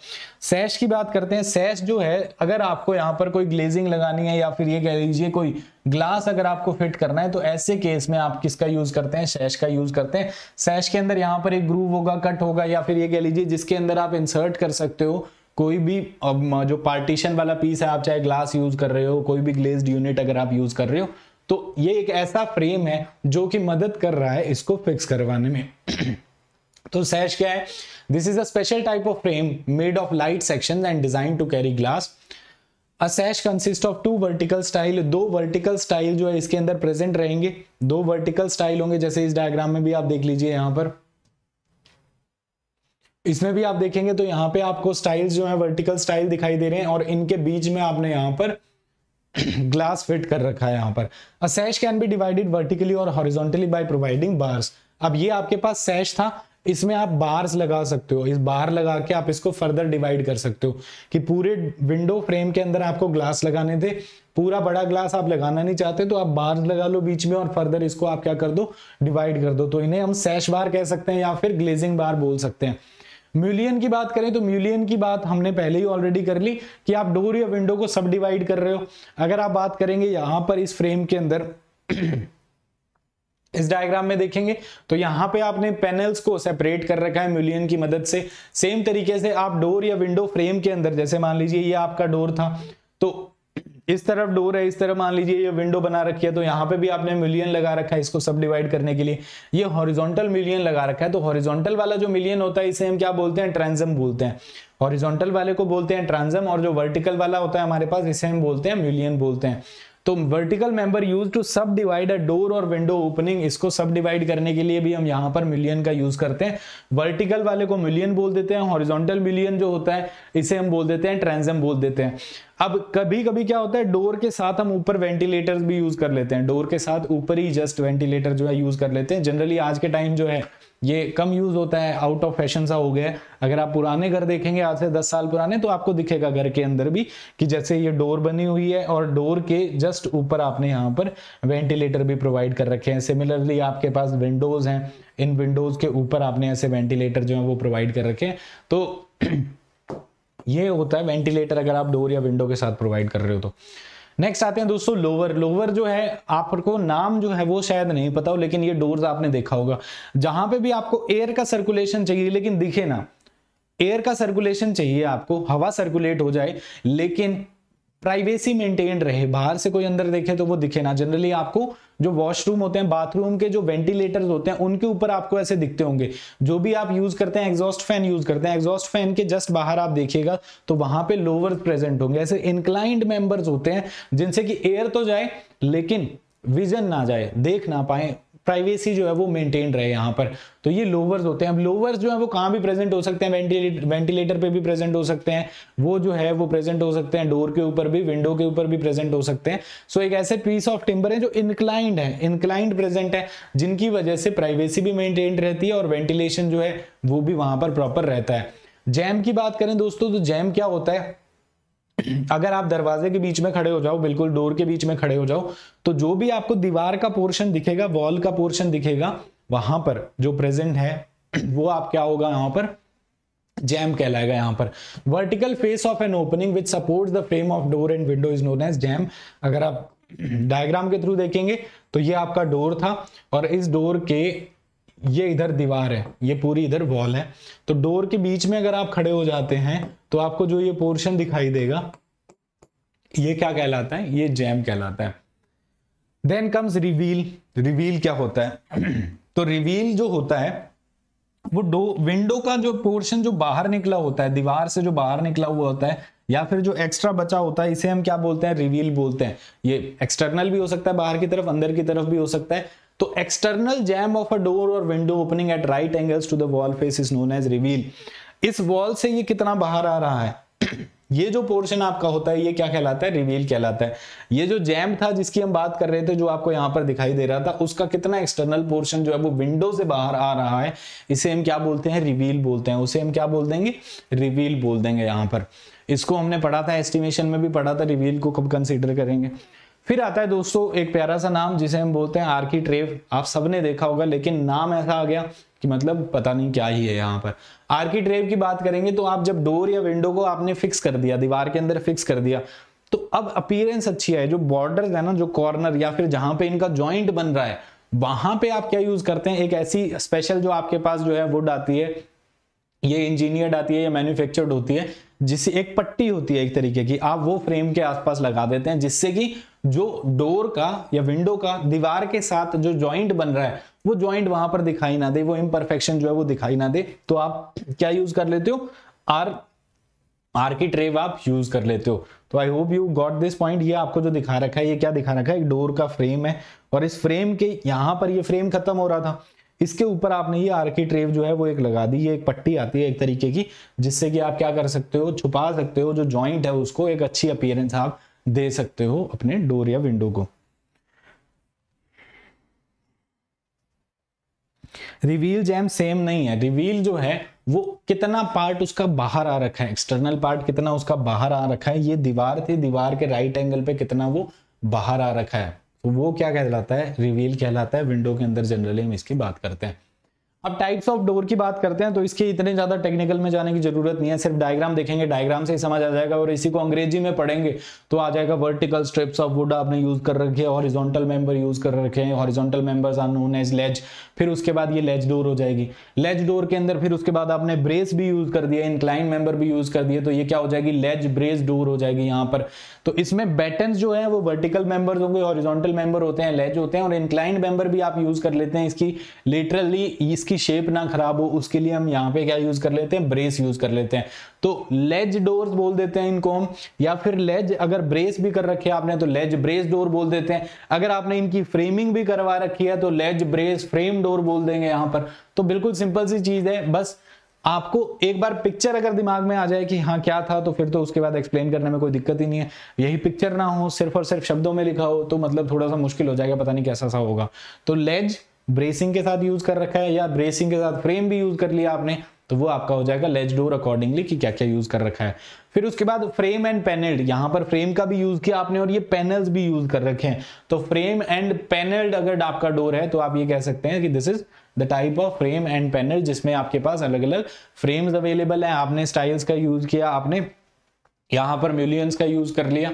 सैश की बात करते हैं सैश जो है अगर आपको यहाँ पर कोई ग्लेजिंग लगानी है या फिर ये कह लीजिए कोई ग्लास अगर आपको फिट करना है तो ऐसे केस में आप किसका यूज करते हैं सैश का यूज करते हैं सैश के अंदर यहाँ पर एक ग्रूव होगा कट होगा या फिर ये कह लीजिए जिसके अंदर आप इंसर्ट कर सकते हो कोई भी जो पार्टीशन वाला पीस है आप चाहे ग्लास यूज कर रहे हो कोई भी ग्लेज्ड यूनिट अगर आप यूज कर रहे हो तो ये एक ऐसा फ्रेम है जो कि मदद कर रहा है इसको फिक्स करवाने में तो सैश क्या है this is a special type of frame made of light section and design to carry glass a sash consist of two vertical stile दो वर्टिकल स्टाइल जो है इसके अंदर प्रेजेंट रहेंगे दो वर्टिकल स्टाइल होंगे जैसे इस डायग्राम में भी आप देख लीजिए यहां पर इसमें भी आप देखेंगे तो यहाँ पे आपको स्टाइल्स जो है वर्टिकल स्टाइल दिखाई दे रहे हैं और इनके बीच में आपने यहाँ पर ग्लास फिट कर रखा है यहाँ पर a sash can be divided vertically और हॉरिजॉन्टली बाय प्रोवाइडिंग बार्स अब ये आपके पास सैश था इसमें आप बार्स लगा सकते हो इस बार लगा के आप इसको फर्दर डिवाइड कर सकते हो कि पूरे विंडो फ्रेम के अंदर आपको ग्लास लगाने थे पूरा बड़ा ग्लास आप लगाना नहीं चाहते तो आप बार्स लगा लो बीच में और फर्दर इसको आप क्या कर दो डिवाइड कर दो तो इन्हें हम सैश बार कह सकते हैं या फिर ग्लेजिंग बार बोल सकते हैं म्यूलियन की बात करें तो म्यूलियन की बात हमने पहले ही ऑलरेडी कर ली कि आप डोर या विंडो को सब डिवाइड कर रहे हो अगर आप बात करेंगे यहां पर इस फ्रेम के अंदर इस डायग्राम में देखेंगे तो यहां पे आपने पैनल्स को सेपरेट कर रखा है म्यूलियन की मदद से सेम तरीके से आप डोर या विंडो फ्रेम के अंदर जैसे मान लीजिए ये आपका डोर था तो इस तरफ डोर है इस तरफ मान लीजिए ये विंडो बना रखी है तो यहाँ पे भी आपने मिलियन लगा रखा है इसको सब डिवाइड करने के लिए ये हॉरिजॉन्टल मिलियन लगा रखा है तो हॉरिजॉन्टल वाला जो मिलियन होता है इसे हम क्या बोलते हैं ट्रांजम बोलते हैं हॉरिजॉन्टल वाले को बोलते हैं ट्रांजम और जो वर्टिकल वाला होता है हमारे पास इसे हम बोलते हैं मिलियन बोलते हैं तो vertical member use to subdivide a door और विंडो ओपनिंग इसको सब डिवाइड करने के लिए भी हम यहां पर मिलियन का यूज करते हैं वर्टिकल वाले को मिलियन बोल देते हैं हॉरिजॉन्टल मिलियन जो होता है इसे हम बोल देते हैं ट्रांजम बोल देते हैं अब कभी कभी क्या होता है डोर के साथ हम ऊपर वेंटिलेटर्स भी यूज कर लेते हैं डोर के साथ ऊपर ही जस्ट वेंटिलेटर जो है यूज कर लेते हैं जनरली आज के टाइम जो है ये कम यूज होता है आउट ऑफ फैशन सा हो गया अगर आप पुराने घर देखेंगे आज से दस साल पुराने तो आपको दिखेगा घर के अंदर भी कि जैसे ये डोर बनी हुई है और डोर के जस्ट ऊपर आपने यहाँ पर वेंटिलेटर भी प्रोवाइड कर रखे हैं सिमिलरली आपके पास विंडोज हैं इन विंडोज के ऊपर आपने ऐसे वेंटिलेटर जो है वो प्रोवाइड कर रखे हैं तो ये होता है वेंटिलेटर अगर आप डोर या विंडो के साथ प्रोवाइड कर रहे हो तो नेक्स्ट आते हैं दोस्तों लोवर लोवर जो है आपको नाम जो है वो शायद नहीं पता हो लेकिन ये डोर्स आपने देखा होगा जहां पे भी आपको एयर का सर्कुलेशन चाहिए लेकिन दिखे ना एयर का सर्कुलेशन चाहिए आपको हवा सर्कुलेट हो जाए लेकिन प्राइवेसी मेंटेन रहे बाहर से कोई अंदर देखे तो वो दिखे ना जनरली आपको जो वॉशरूम होते हैं बाथरूम के जो वेंटिलेटर्स होते हैं उनके ऊपर आपको ऐसे दिखते होंगे जो भी आप यूज करते हैं एग्जॉस्ट फैन यूज करते हैं एग्जॉस्ट फैन के जस्ट बाहर आप देखिएगा तो वहां पे लोअर प्रेजेंट होंगे ऐसे इंक्लाइंड मेंबर्स होते हैं जिनसे कि एयर तो जाए लेकिन विजन ना जाए देख ना पाए प्राइवेसी जो है वो मेंटेन रहे यहाँ पर तो ये लोवर्स होते हैं अब लोवर्स जो है वो कहाँ भी प्रेजेंट हो सकते हैं वेंटिलेटर वेंटिलेटर पे भी प्रेजेंट हो सकते हैं वो जो है वो प्रेजेंट हो सकते हैं डोर के ऊपर भी विंडो के ऊपर भी प्रेजेंट हो सकते हैं सो एक ऐसे पीस ऑफ टिम्बर है जो इनक्लाइंड है इनक्लाइंड प्रेजेंट है जिनकी वजह से प्राइवेसी भी मेंटेन रहती है और वेंटिलेशन जो है वो भी वहां पर प्रॉपर रहता है जैम की बात करें दोस्तों तो जैम क्या होता है अगर आप दरवाजे के बीच में खड़े हो जाओ बिल्कुल डोर के बीच में खड़े हो जाओ तो जो भी आपको दीवार का पोर्शन दिखेगा वॉल का पोर्शन दिखेगा वहां पर जो प्रेजेंट है वो आप क्या होगा यहां पर जैम कहलाएगा यहां पर vertical face of an opening which support the frame of door and window is known as jamb अगर आप डायग्राम के थ्रू देखेंगे तो ये आपका डोर था और इस डोर के ये इधर दीवार है ये पूरी इधर वॉल है तो डोर के बीच में अगर आप खड़े हो जाते हैं तो आपको जो ये पोर्शन दिखाई देगा ये क्या कहलाता है ये जैम कहलाता है देन कम्स रिवील रिवील क्या होता है तो रिवील जो होता है वो डो विंडो का जो पोर्शन जो बाहर निकला होता है दीवार से जो बाहर निकला हुआ होता है या फिर जो एक्स्ट्रा बचा होता है इसे हम क्या बोलते हैं रिवील बोलते हैं ये एक्सटर्नल भी हो सकता है बाहर की तरफ अंदर की तरफ भी हो सकता है तो external jamb of a door और window opening at right angles to the wall face is known as reveal इस वॉल से ये कितना बाहर आ रहा है ये जो पोर्शन आपका होता है ये क्या कहलाता है रिवील कहलाता है ये जो जैम था जिसकी हम बात कर रहे थे जो आपको यहां पर दिखाई दे रहा था उसका कितना एक्सटर्नल पोर्शन जो है वो विंडो से बाहर आ रहा है इसे हम क्या बोलते हैं रिवील बोलते हैं उसे हम क्या बोल देंगे रिवील बोल देंगे यहां पर इसको हमने पढ़ा था एस्टिमेशन में भी पढ़ा था रिवील को कब कंसिडर करेंगे फिर आता है दोस्तों एक प्यारा सा नाम जिसे हम बोलते हैं आर्किट्रेव आप सबने देखा होगा लेकिन नाम ऐसा आ गया कि मतलब पता नहीं क्या ही है यहाँ पर आर्किट्रेव की बात करेंगे तो आप जब डोर या विंडो को आपने फिक्स कर दिया दीवार के अंदर फिक्स कर दिया तो अब अपीयरेंस अच्छी है जो बॉर्डर है ना जो कॉर्नर या फिर जहां पे इनका ज्वाइंट बन रहा है वहां पे आप क्या यूज करते हैं एक ऐसी स्पेशल जो आपके पास जो है वुड आती है ये इंजीनियर्ड आती है या मैन्युफैक्चर्ड होती है जिससे एक पट्टी होती है एक तरीके की आप वो फ्रेम के आसपास लगा देते हैं जिससे कि जो डोर का या विंडो का दीवार के साथ जो ज्वाइंट बन रहा है वो ज्वाइंट वहां पर दिखाई ना दे वो इम्परफेक्शन जो है वो दिखाई ना दे तो आप क्या यूज कर लेते हो आर आर्किट्रेव आप यूज कर लेते हो तो I hope you got this point ये आपको जो दिखा रखा है ये क्या दिखा रखा है एक डोर का फ्रेम है और इस फ्रेम के यहाँ पर ये फ्रेम खत्म हो रहा था इसके ऊपर आपने ये आर्किट्रेव जो है वो एक लगा दी ये एक पट्टी आती है एक तरीके की जिससे कि आप क्या कर सकते हो छुपा सकते हो जो ज्वाइंट है उसको एक अच्छी अपियरेंस आप दे सकते हो अपने डोर या विंडो को रिवील जैम सेम नहीं है रिवील जो है वो कितना पार्ट उसका बाहर आ रखा है एक्सटर्नल पार्ट कितना उसका बाहर आ रखा है ये दीवार थी दीवार के राइट एंगल पे कितना वो बाहर आ रखा है तो वो क्या कहलाता है रिवील कहलाता है विंडो के अंदर जनरली हम इसकी बात करते हैं अब टाइप्स ऑफ डोर की बात करते हैं तो इसके इतने ज़्यादा टेक्निकल में जाने की जरूरत नहीं है सिर्फ डायग्राम देखेंगे डायग्राम से ही समझ आ जाएगा और इसी को अंग्रेजी में पढ़ेंगे तो आ जाएगा वर्टिकल स्ट्रिप्स ऑफ वुड आपने यूज़ कर रखे हैं हॉरिजॉन्टल मेंबर यूज़ कर रखे हैं horizontal members are known as ledge फिर उसके बाद ये लेज डोर हो जाएगी लेज डोर के अंदर फिर उसके बाद आपने ब्रेस भी यूज़ कर दिया इनक्लाइन मेंबर भी यूज़ कर दिए तो ये क्या हो जाएगी लेज ब्रेस डोर हो जाएगी यहाँ पर तो इसमें बैटन जो है वो वर्टिकल मेंबर्स होंगे हॉरिजॉन्टल मेंबर होते हैं लेज होते हैं और इंक्लाइन मेंबर भी आप यूज़ कर लेते हैं इसकी लिटरली इसकी उसकी शेप ना खराब हो उसके लिए हम यहाँ पे क्या यूज कर लेते हैं ब्रेस यूज कर लेते हैं तो लेज डोर्स बोल देते हैं इनको हम या फिर लेज अगर ब्रेस भी कर रखे आपने तो लेज ब्रेस डोर बोल देते हैं अगर आपने इनकी फ्रेमिंग भी करवा रखी है तो लेज ब्रेस फ्रेम डोर बोल देंगे यहाँ पर तो बिल्कुल सिंपल सी चीज है बस आपको एक बार पिक्चर अगर दिमाग में आ जाए कि हाँ क्या था तो फिर तो उसके बाद एक्सप्लेन करने में कोई दिक्कत ही नहीं है यही पिक्चर ना हो सिर्फ और सिर्फ शब्दों में लिखा हो तो मतलब थोड़ा सा मुश्किल हो जाएगा पता नहीं कैसा सा होगा तो लेज ब्रेसिंग के साथ यूज कर रखा है या ब्रेसिंग के साथ फ्रेम भी यूज कर लिया आपने तो वो आपका हो जाएगा लेज डोर अकॉर्डिंगली कि क्या क्या यूज कर रखा है फिर उसके बाद फ्रेम एंड पैनल्ड यहां पर फ्रेम का भी यूज किया आपने और ये पैनल्स भी यूज कर रखे हैं तो फ्रेम एंड पैनल्ड अगर आपका डोर है तो आप ये कह सकते हैं कि this is the type of frame and panel जिसमें आपके पास अलग अलग फ्रेम्स अवेलेबल है आपने स्टाइल्स का यूज किया आपने यहां पर म्यूलियंस का यूज कर लिया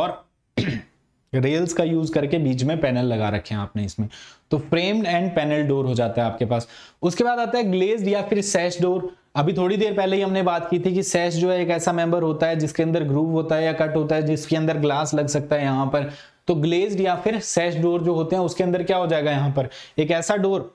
और रेल्स का यूज करके बीच में पैनल लगा रखे हैं आपने इसमें तो फ्रेम्ड एंड पैनल डोर हो जाता है आपके पास उसके बाद आता है ग्लेज्ड या फिर सैश डोर अभी थोड़ी देर पहले ही हमने बात की थी कि सैश जो है एक ऐसा मेंबर होता है जिसके अंदर ग्रूव होता है या कट होता है जिसके अंदर ग्लास लग सकता है यहाँ पर तो ग्लेज्ड या फिर सैश डोर जो होते हैं उसके अंदर क्या हो जाएगा यहाँ पर एक ऐसा डोर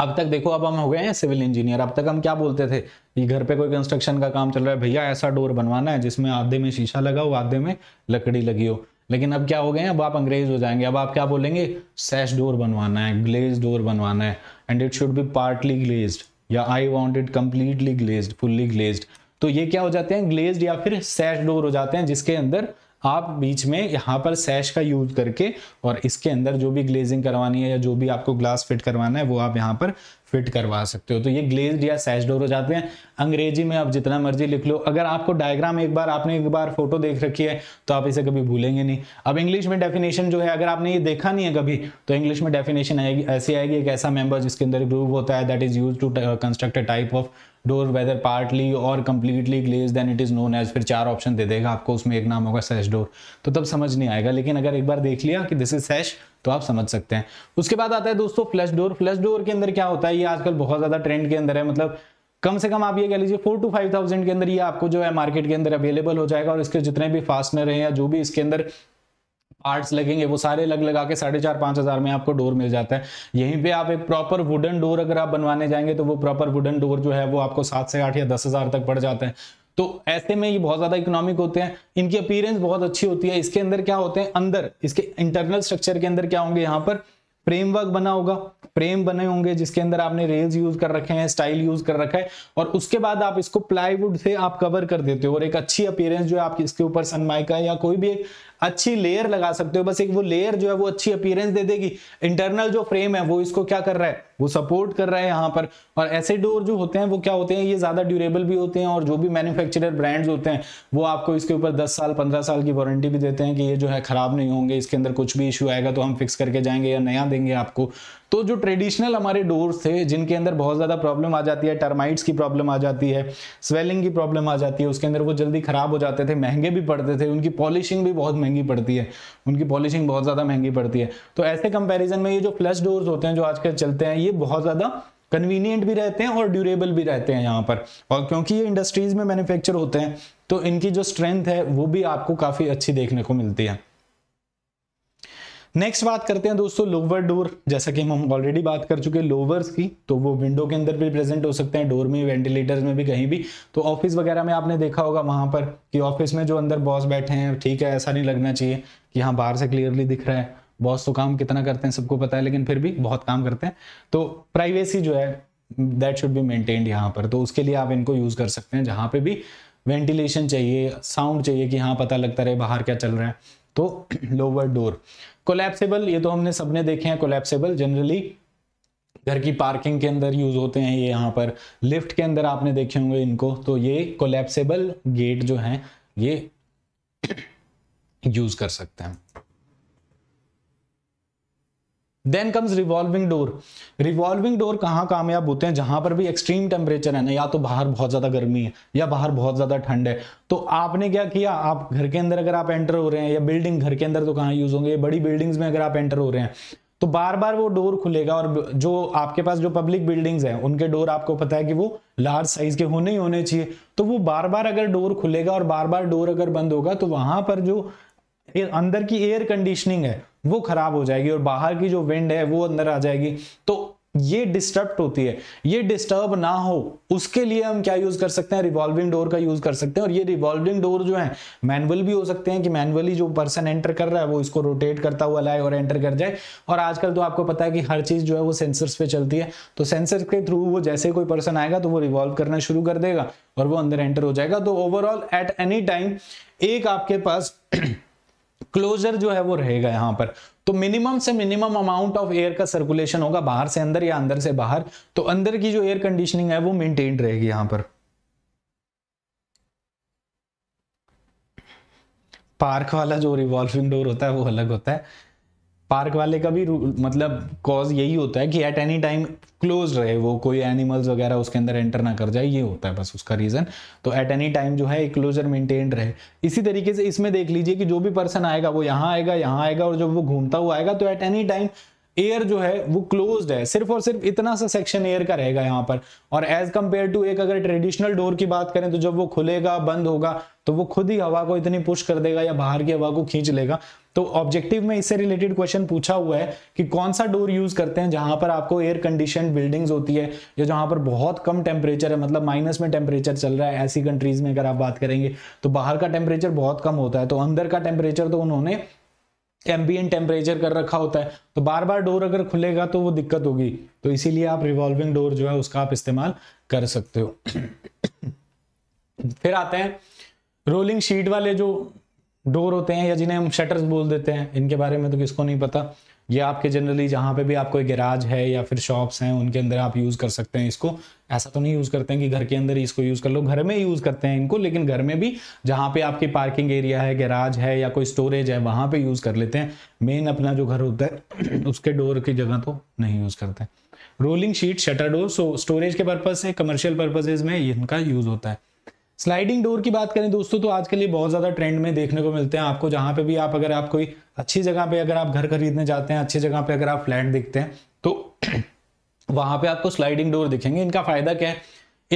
अब तक देखो अब हम हो गए हैं सिविल इंजीनियर अब तक हम क्या बोलते थे ये घर पे कोई कंस्ट्रक्शन का काम चल रहा है भैया ऐसा डोर बनवाना है जिसमें आधे में शीशा लगा हो आधे में लकड़ी लगी हो लेकिन अब क्या हो गए अब आप अंग्रेज हो जाएंगे अब आप क्या बोलेंगे सैश डोर बनवाना है ग्लेज डोर बनवाना है and it should be partly glaze या I want it completely glaze fully glaze तो ये क्या हो जाते हैं ग्लेज या फिर सैश डोर हो जाते हैं जिसके अंदर आप बीच में यहाँ पर सैश का यूज करके और इसके अंदर जो भी ग्लेजिंग करवानी है या जो भी आपको ग्लास फिट करवाना है वो आप यहाँ पर फिट करवा सकते हो तो ये ग्लेज्ड या सैश डोर हो जाते हैं अंग्रेजी में आप जितना मर्जी लिख लो अगर आपको डायग्राम एक बार आपने एक बार फोटो देख रखी है तो आप इसे कभी भूलेंगे नहीं अब इंग्लिश में डेफिनेशन जो है अगर आपने ये देखा नहीं है कभी तो इंग्लिश में डेफिनेशन आएगी ऐसी आएगी एक ऐसा मेंबर जिसके अंदर ग्रूव होता है that is use to construct a type of door whether partly और completely glaze then it is known as फिर चार ऑप्शन दे देगा आपको उसमें एक नाम होगा सैश डोर तो तब समझ नहीं आएगा लेकिन अगर एक बार देख लिया कि दिस इज सैश तो आप समझ सकते हैं उसके बाद आता है दोस्तों फ्लैश डोर फ्लैश डोर के अंदर क्या होता है ये आजकल बहुत ज़्यादा ट्रेंड के अंदर है मतलब कम से कम आप ये कह लीजिए फोर टू फाइव थाउजेंड के अंदर ये आपको जो है मार्केट के अंदर अवेलेबल हो जाएगा और इसके जितने भी फास्टनर हैं या जो भी इसके अंदर पार्ट्स लगेंगे वो सारे लग लगा के साढ़े चार पाँच हज़ार में आपको डोर मिल जाता है यहीं पे आप एक प्रॉपर वुडन डोर अगर आप बनवाने जाएंगे तो वो प्रॉपर वुडन डोर जो है वो आपको सात से आठ या दस हज़ार तक पड़ जाता है तो ऐसे में ये बहुत ज़्यादा इकोनॉमिक होते हैं इनकी अपीयरेंस बहुत अच्छी होती है इसके अंदर क्या होते हैं अंदर इसके इंटरनल स्ट्रक्चर के अंदर क्या होंगे यहाँ पर फ्रेमवर्क बना होगा फ्रेम बने होंगे जिसके अंदर आपने रेल्स यूज कर रखे हैं स्टाइल यूज कर रखा है और उसके बाद आप इसको प्लाईवुड से आप कवर कर देते हो और एक अच्छी अपीयरेंस जो है आपकी इसके ऊपर सनमाइका या कोई भी एक अच्छी लेयर लगा सकते हो बस एक वो लेयर जो है वो अच्छी अपीयरेंस दे देगी इंटरनल जो फ्रेम है वो इसको क्या कर रहा है वो सपोर्ट कर रहा है यहाँ पर और ऐसे डोर जो होते हैं वो क्या होते हैं ये ज्यादा ड्यूरेबल भी होते हैं और जो भी मैन्युफैक्चरर ब्रांड्स होते हैं वो आपको इसके ऊपर 10 साल 15 साल की वारंटी भी देते हैं कि ये जो है खराब नहीं होंगे इसके अंदर कुछ भी इश्यू आएगा तो हम फिक्स करके जाएंगे या नया देंगे आपको तो जो ट्रेडिशनल हमारे डोर्स थे जिनके अंदर बहुत ज़्यादा प्रॉब्लम आ जाती है टर्माइट्स की प्रॉब्लम आ जाती है स्वेलिंग की प्रॉब्लम आ जाती है उसके अंदर वो जल्दी ख़राब हो जाते थे महंगे भी पड़ते थे उनकी पॉलिशिंग भी बहुत महंगी पड़ती है उनकी पॉलिशिंग बहुत ज़्यादा महंगी पड़ती है तो ऐसे कंपेरिजन में ये जो फ्लश डोर्स होते हैं जो आजकल चलते हैं ये बहुत ज़्यादा कन्वीनियंट भी रहते हैं और ड्यूरेबल भी रहते हैं यहाँ पर और क्योंकि ये इंडस्ट्रीज में मैन्युफैक्चर होते हैं तो इनकी जो स्ट्रेंथ है वो भी आपको काफ़ी अच्छी देखने को मिलती है नेक्स्ट बात करते हैं दोस्तों लोअर डोर जैसा कि हम ऑलरेडी बात कर चुके हैं लोवर्स की तो वो विंडो के अंदर भी प्रेजेंट हो सकते हैं डोर में वेंटिलेटर्स में भी कहीं भी तो ऑफिस वगैरह में आपने देखा होगा वहां पर कि ऑफिस में जो अंदर बॉस बैठे हैं ठीक है ऐसा नहीं लगना चाहिए कि हाँ बाहर से क्लियरली दिख रहा है बॉस तो काम कितना करते हैं सबको पता है लेकिन फिर भी बहुत काम करते हैं तो प्राइवेसी जो है दैट शुड बी मेनटेन्ड यहाँ पर तो उसके लिए आप इनको यूज़ कर सकते हैं जहाँ पे भी वेंटिलेशन चाहिए साउंड चाहिए कि हाँ पता लगता रहे बाहर क्या चल रहा है तो लोअर डोर कोलेप्सेबल ये तो हमने सबने देखे हैं कोलेप्सेबल जनरली घर की पार्किंग के अंदर यूज होते हैं ये यहाँ पर लिफ्ट के अंदर आपने देखे होंगे इनको तो ये कोलेप्सेबल गेट जो हैं ये यूज कर सकते हैं then comes revolving door revolving door कहाँ कामयाब होते हैं जहां पर भी एक्सट्रीम टेम्परेचर है ना या तो बाहर बहुत ज्यादा गर्मी है या बाहर बहुत ज्यादा ठंड है तो आपने क्या किया आप घर के अंदर अगर आप एंटर हो रहे हैं या बिल्डिंग घर के अंदर तो कहाँ यूज होंगे बड़ी बिल्डिंग्स में अगर आप एंटर हो रहे हैं तो बार बार वो डोर खुलेगा और जो आपके पास जो पब्लिक बिल्डिंग्स हैं उनके डोर आपको पता है कि वो लार्ज साइज के होने ही होने चाहिए तो वो बार बार अगर डोर खुलेगा और बार बार डोर अगर बंद होगा तो वहां पर जो अंदर की एयर कंडीशनिंग है वो खराब हो जाएगी और बाहर की जो विंड है वो अंदर आ जाएगी तो ये डिस्टर्ब होती है ये डिस्टर्ब ना हो उसके लिए हम क्या यूज कर सकते हैं रिवॉल्विंग डोर का यूज कर सकते हैं और ये रिवॉल्विंग डोर जो है मैनुअल भी हो सकते हैं कि मैनुअली जो पर्सन एंटर कर रहा है वो इसको रोटेट करता हुआ लाए और एंटर कर जाए और आजकल तो आपको पता है कि हर चीज जो है वो सेंसर्स पे चलती है तो सेंसर के थ्रू वो जैसे कोई पर्सन आएगा तो वो रिवॉल्व करना शुरू कर देगा और वो अंदर एंटर हो जाएगा तो ओवरऑल एट एनी टाइम एक आपके पास क्लोजर जो है वो रहेगा यहां पर तो मिनिमम से मिनिमम अमाउंट ऑफ एयर का सर्कुलेशन होगा बाहर से अंदर या अंदर से बाहर तो अंदर की जो एयर कंडीशनिंग है वो मेंटेन रहेगी यहां पर पार्क वाला जो रिवॉल्विंग डोर होता है वो अलग होता है पार्क वाले का भी मतलब कॉज यही होता है कि एट एनी टाइम क्लोज रहे वो कोई एनिमल्स वगैरह उसके अंदर एंटर ना कर जाए ये होता है बस उसका रीज़न तो एट एनी टाइम जो है एक क्लोजर मेंटेन रहे इसी तरीके से इसमें देख लीजिए कि जो भी पर्सन आएगा वो यहाँ आएगा यहाँ आएगा और जब वो घूमता हुआ आएगा तो एट एनी टाइम एयर जो है वो क्लोज है सिर्फ और सिर्फ इतना सा सेक्शन एयर का रहेगा यहाँ पर और एज कंपेयर टू एक अगर ट्रेडिशनल डोर की बात करें तो जब वो खुलेगा बंद होगा तो वो खुद ही हवा को इतनी पुश कर देगा या बाहर की हवा को खींच लेगा तो ऑब्जेक्टिव में इससे रिलेटेड क्वेश्चन पूछा हुआ है कि कौन सा डोर यूज करते हैं जहां पर आपको एयर कंडीशन बिल्डिंग्स होती है या जहां पर बहुत कम टेम्परेचर है मतलब माइनस में टेम्परेचर चल रहा है ऐसी कंट्रीज में अगर आप बात करेंगे तो बाहर का टेम्परेचर बहुत कम होता है तो अंदर का टेम्परेचर तो उन्होंने एम्बियन टेम्परेचर कर रखा होता है तो बार बार डोर अगर खुलेगा तो वो दिक्कत होगी तो इसीलिए आप रिवॉल्विंग डोर जो है उसका आप इस्तेमाल कर सकते हो फिर आते हैं रोलिंग शीट वाले जो डोर होते हैं या जिन्हें हम शटर्स बोल देते हैं इनके बारे में तो किसको नहीं पता ये आपके जनरली जहाँ पे भी आपको एक गैराज है या फिर शॉप्स हैं उनके अंदर आप यूज़ कर सकते हैं इसको ऐसा तो नहीं यूज़ करते हैं कि घर के अंदर ही इसको यूज़ कर लो घर में यूज़ करते हैं इनको लेकिन घर में भी जहाँ पे आपकी पार्किंग एरिया है गैराज है या कोई स्टोरेज है वहाँ पर यूज़ कर लेते हैं मेन अपना जो घर होता है उसके डोर की जगह तो नहीं यूज़ करते rolling sheet shutter door so storage के पर्पज़ से कमर्शियल पर्पजेज में इनका यूज़ होता है स्लाइडिंग डोर की बात करें दोस्तों तो आजकल ये बहुत ज़्यादा ट्रेंड में देखने को मिलते हैं आपको जहां पे भी आप अगर आप कोई अच्छी जगह पे अगर आप घर खरीदने जाते हैं अच्छी जगह पे अगर आप फ्लैट देखते हैं तो वहां पे आपको स्लाइडिंग डोर दिखेंगे इनका फ़ायदा क्या है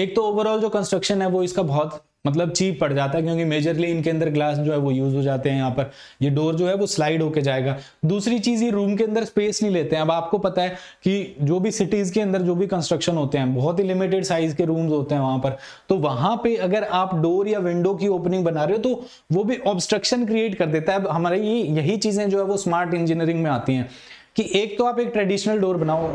एक तो ओवरऑल जो कंस्ट्रक्शन है वो इसका बहुत मतलब चीप पड़ जाता है क्योंकि मेजरली इनके अंदर ग्लास जो है वो यूज हो जाते हैं यहाँ पर ये डोर जो है वो स्लाइड होके जाएगा दूसरी चीज ये रूम के अंदर स्पेस नहीं लेते हैं अब आपको पता है कि जो भी सिटीज के अंदर जो भी कंस्ट्रक्शन होते हैं बहुत ही लिमिटेड साइज के रूम्स होते हैं वहां पर तो वहां पे अगर आप डोर या विंडो की ओपनिंग बना रहे हो तो वो भी ऑब्स्ट्रक्शन क्रिएट कर देता है अब हमारे ये यही चीजें जो है वो स्मार्ट इंजीनियरिंग में आती है कि एक तो आप एक ट्रेडिशनल डोर बनाओ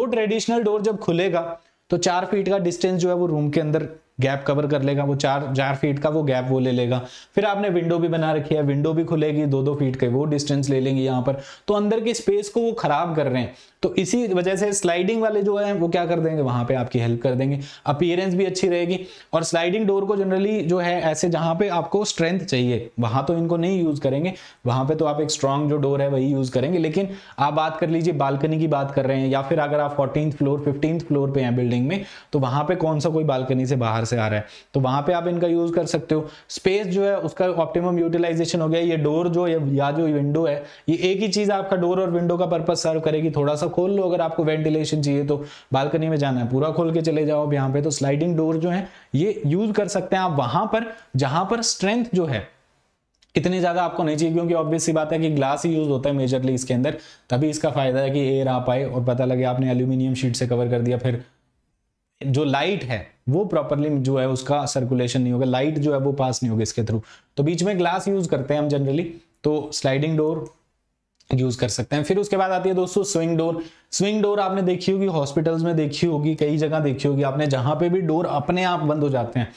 वो ट्रेडिशनल डोर जब खुलेगा तो चार फीट का डिस्टेंस जो है वो रूम के अंदर गैप कवर कर लेगा वो चार चार फीट का वो गैप वो ले लेगा फिर आपने विंडो भी बना रखी है विंडो भी खुलेगी दो दो फीट के वो डिस्टेंस ले लेंगे यहाँ पर तो अंदर की स्पेस को वो खराब कर रहे हैं तो इसी वजह से स्लाइडिंग वाले जो है वो क्या कर देंगे वहां पे आपकी हेल्प कर देंगे अपियरेंस भी अच्छी रहेगी और स्लाइडिंग डोर को जनरली जो है ऐसे जहां पे आपको स्ट्रेंथ चाहिए वहां तो इनको नहीं यूज करेंगे वहां पे तो आप एक स्ट्रांग जो डोर है वही यूज करेंगे लेकिन आप बात कर लीजिए बालकनी की बात कर रहे हैं या फिर अगर आप फोर्टीन फ्लोर फिफ्टीन फ्लोर पे हैं बिल्डिंग में तो वहां पर कौन सा कोई बालकनी से बाहर से आ रहा है तो वहां पे आप इनका यूज कर सकते हो स्पेस जो है उसका ऑप्टिमम यूटिलाइजेशन हो गया ये डोर जो या जो विंडो है ये एक ही चीज आपका डोर और विंडो का पर्पज सर्व करेगी थोड़ा सा खोल लो अगर आपको वेंटिलेशन चाहिए तो बालकनी में जाना है पूरा खोल के चले जाओ अब यहाँ पे तो स्लाइडिंग डोर जो है ये यूज कर सकते हैं आप वहां पर जहां पर स्ट्रेंथ जो है इतनी ज़्यादा आपको नहीं चाहिए क्योंकि ऑब्वियस सी बात है कि ग्लास ही यूज़ होता है मेजरली इसके अंदर तभी इसका फ़ायदा है कि एयर आ पाए और पता लगे आपने एल्यूमिनियम शीट से कवर कर दिया फिर जो लाइट है वो प्रॉपरली जो है उसका सर्कुलेशन नहीं होगा लाइट जो है वो पास नहीं होगी इसके थ्रू तो बीच में ग्लास यूज करते हैं हम जनरली तो स्लाइडिंग डोर यूज कर सकते हैं फिर उसके बाद आती है दोस्तों स्विंग डोर स्विंग डोर आपने देखी होगी हॉस्पिटल्स में देखी होगी कई जगह देखी होगी आपने जहां पे भी डोर अपने आप बंद हो जाते हैं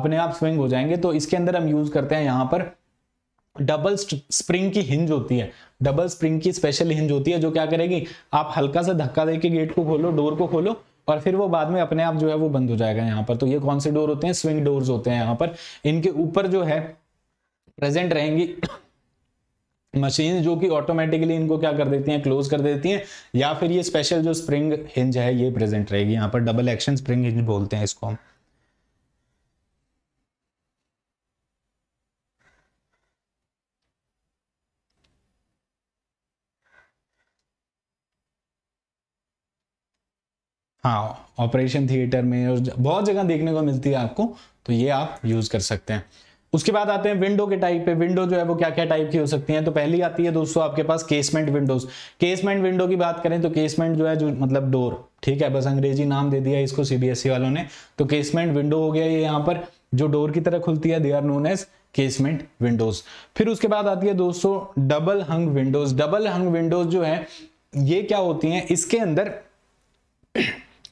अपने आप स्विंग हो जाएंगे तो इसके अंदर हम यूज करते हैं यहाँ पर डबल स्प्रिंग की हिंज होती है डबल स्प्रिंग की स्पेशल हिंज होती है जो क्या करेगी आप हल्का सा धक्का देके गेट को खोलो डोर को खोलो और फिर वो बाद में अपने आप जो है वो बंद हो जाएगा यहाँ पर तो ये कौन से डोर होते हैं स्विंग डोर्स होते हैं यहाँ पर इनके ऊपर जो है प्रेजेंट रहेंगी मशीन जो कि ऑटोमेटिकली इनको क्या कर देती हैं क्लोज कर देती हैं या फिर ये स्पेशल जो स्प्रिंग हिंज है ये प्रेजेंट रहेगी यहाँ पर डबल एक्शन स्प्रिंग हिंज बोलते हैं इसको हम हाँ ऑपरेशन थिएटर में और बहुत जगह देखने को मिलती है आपको तो ये आप यूज कर सकते हैं उसके बाद आते हैं विंडो के टाइप पे विंडो जो है वो क्या क्या टाइप की हो सकती हैं तो पहली आती है दोस्तों आपके पास केसमेंट विंडोज केसमेंट विंडो की बात करें तो केसमेंट जो है जो मतलब डोर ठीक है बस अंग्रेजी नाम दे दिया इसको सीबीएसई e वालों ने तो केसमेंट विंडो हो गया ये यहाँ पर जो डोर की तरह खुलती है they are known as casement windows फिर उसके बाद आती है दोस्तों double hung windows double hung windows जो है ये क्या होती है इसके अंदर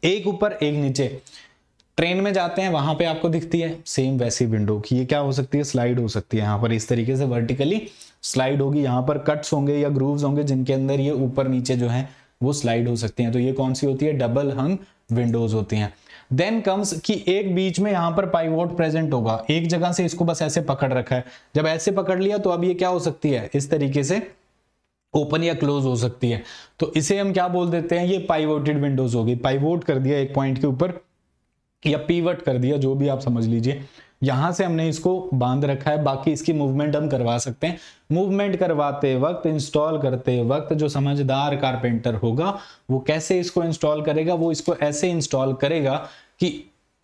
एक ऊपर एक नीचे ट्रेन में जाते हैं वहां पे आपको दिखती है सेम वैसी विंडो की ये क्या हो सकती है स्लाइड हो सकती है यहाँ पर इस तरीके से वर्टिकली स्लाइड होगी यहाँ पर कट्स होंगे या ग्रूव्स होंगे जिनके अंदर ये ऊपर नीचे जो है वो स्लाइड हो सकती हैं तो ये कौन सी होती है डबल हंग विंडोज होती हैं देन कम्स कि एक बीच में यहाँ पर पाइवोट प्रेजेंट होगा एक जगह से इसको बस ऐसे पकड़ रखा है जब ऐसे पकड़ लिया तो अब ये क्या हो सकती है इस तरीके से ओपन या क्लोज हो सकती है तो इसे हम क्या बोल देते हैं ये पाइवोटेड विंडोज होगी पाइवोट कर दिया एक पॉइंट के ऊपर या पीवट कर दिया जो भी आप समझ लीजिए यहां से हमने इसको बांध रखा है बाकी इसकी मूवमेंट हम करवा सकते हैं मूवमेंट करवाते वक्त इंस्टॉल करते वक्त जो समझदार कारपेंटर होगा वो कैसे इसको इंस्टॉल करेगा वो इसको ऐसे इंस्टॉल करेगा कि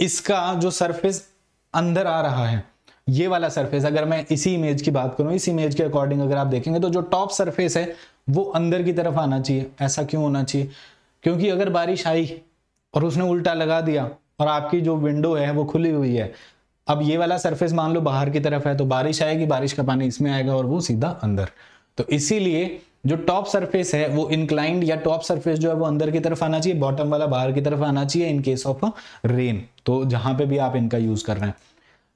इसका जो सरफेस अंदर आ रहा है ये वाला सरफेस अगर मैं इसी इमेज की बात करूं इस इमेज के अकॉर्डिंग अगर आप देखेंगे तो जो टॉप सरफेस है वो अंदर की तरफ आना चाहिए ऐसा क्यों होना चाहिए क्योंकि अगर बारिश आई और उसने उल्टा लगा दिया और आपकी जो विंडो है वो खुली हुई है अब ये वाला सरफेस मान लो बाहर की तरफ है तो बारिश आएगी बारिश का पानी इसमें आएगा और वो सीधा अंदर तो इसीलिए जो टॉप सरफेस है वो इंक्लाइंड या टॉप सरफेस जो है वो अंदर की तरफ आना चाहिए बॉटम वाला बाहर की तरफ आना चाहिए इन केस ऑफ रेन तो जहां पे भी आप इनका यूज कर रहे हैं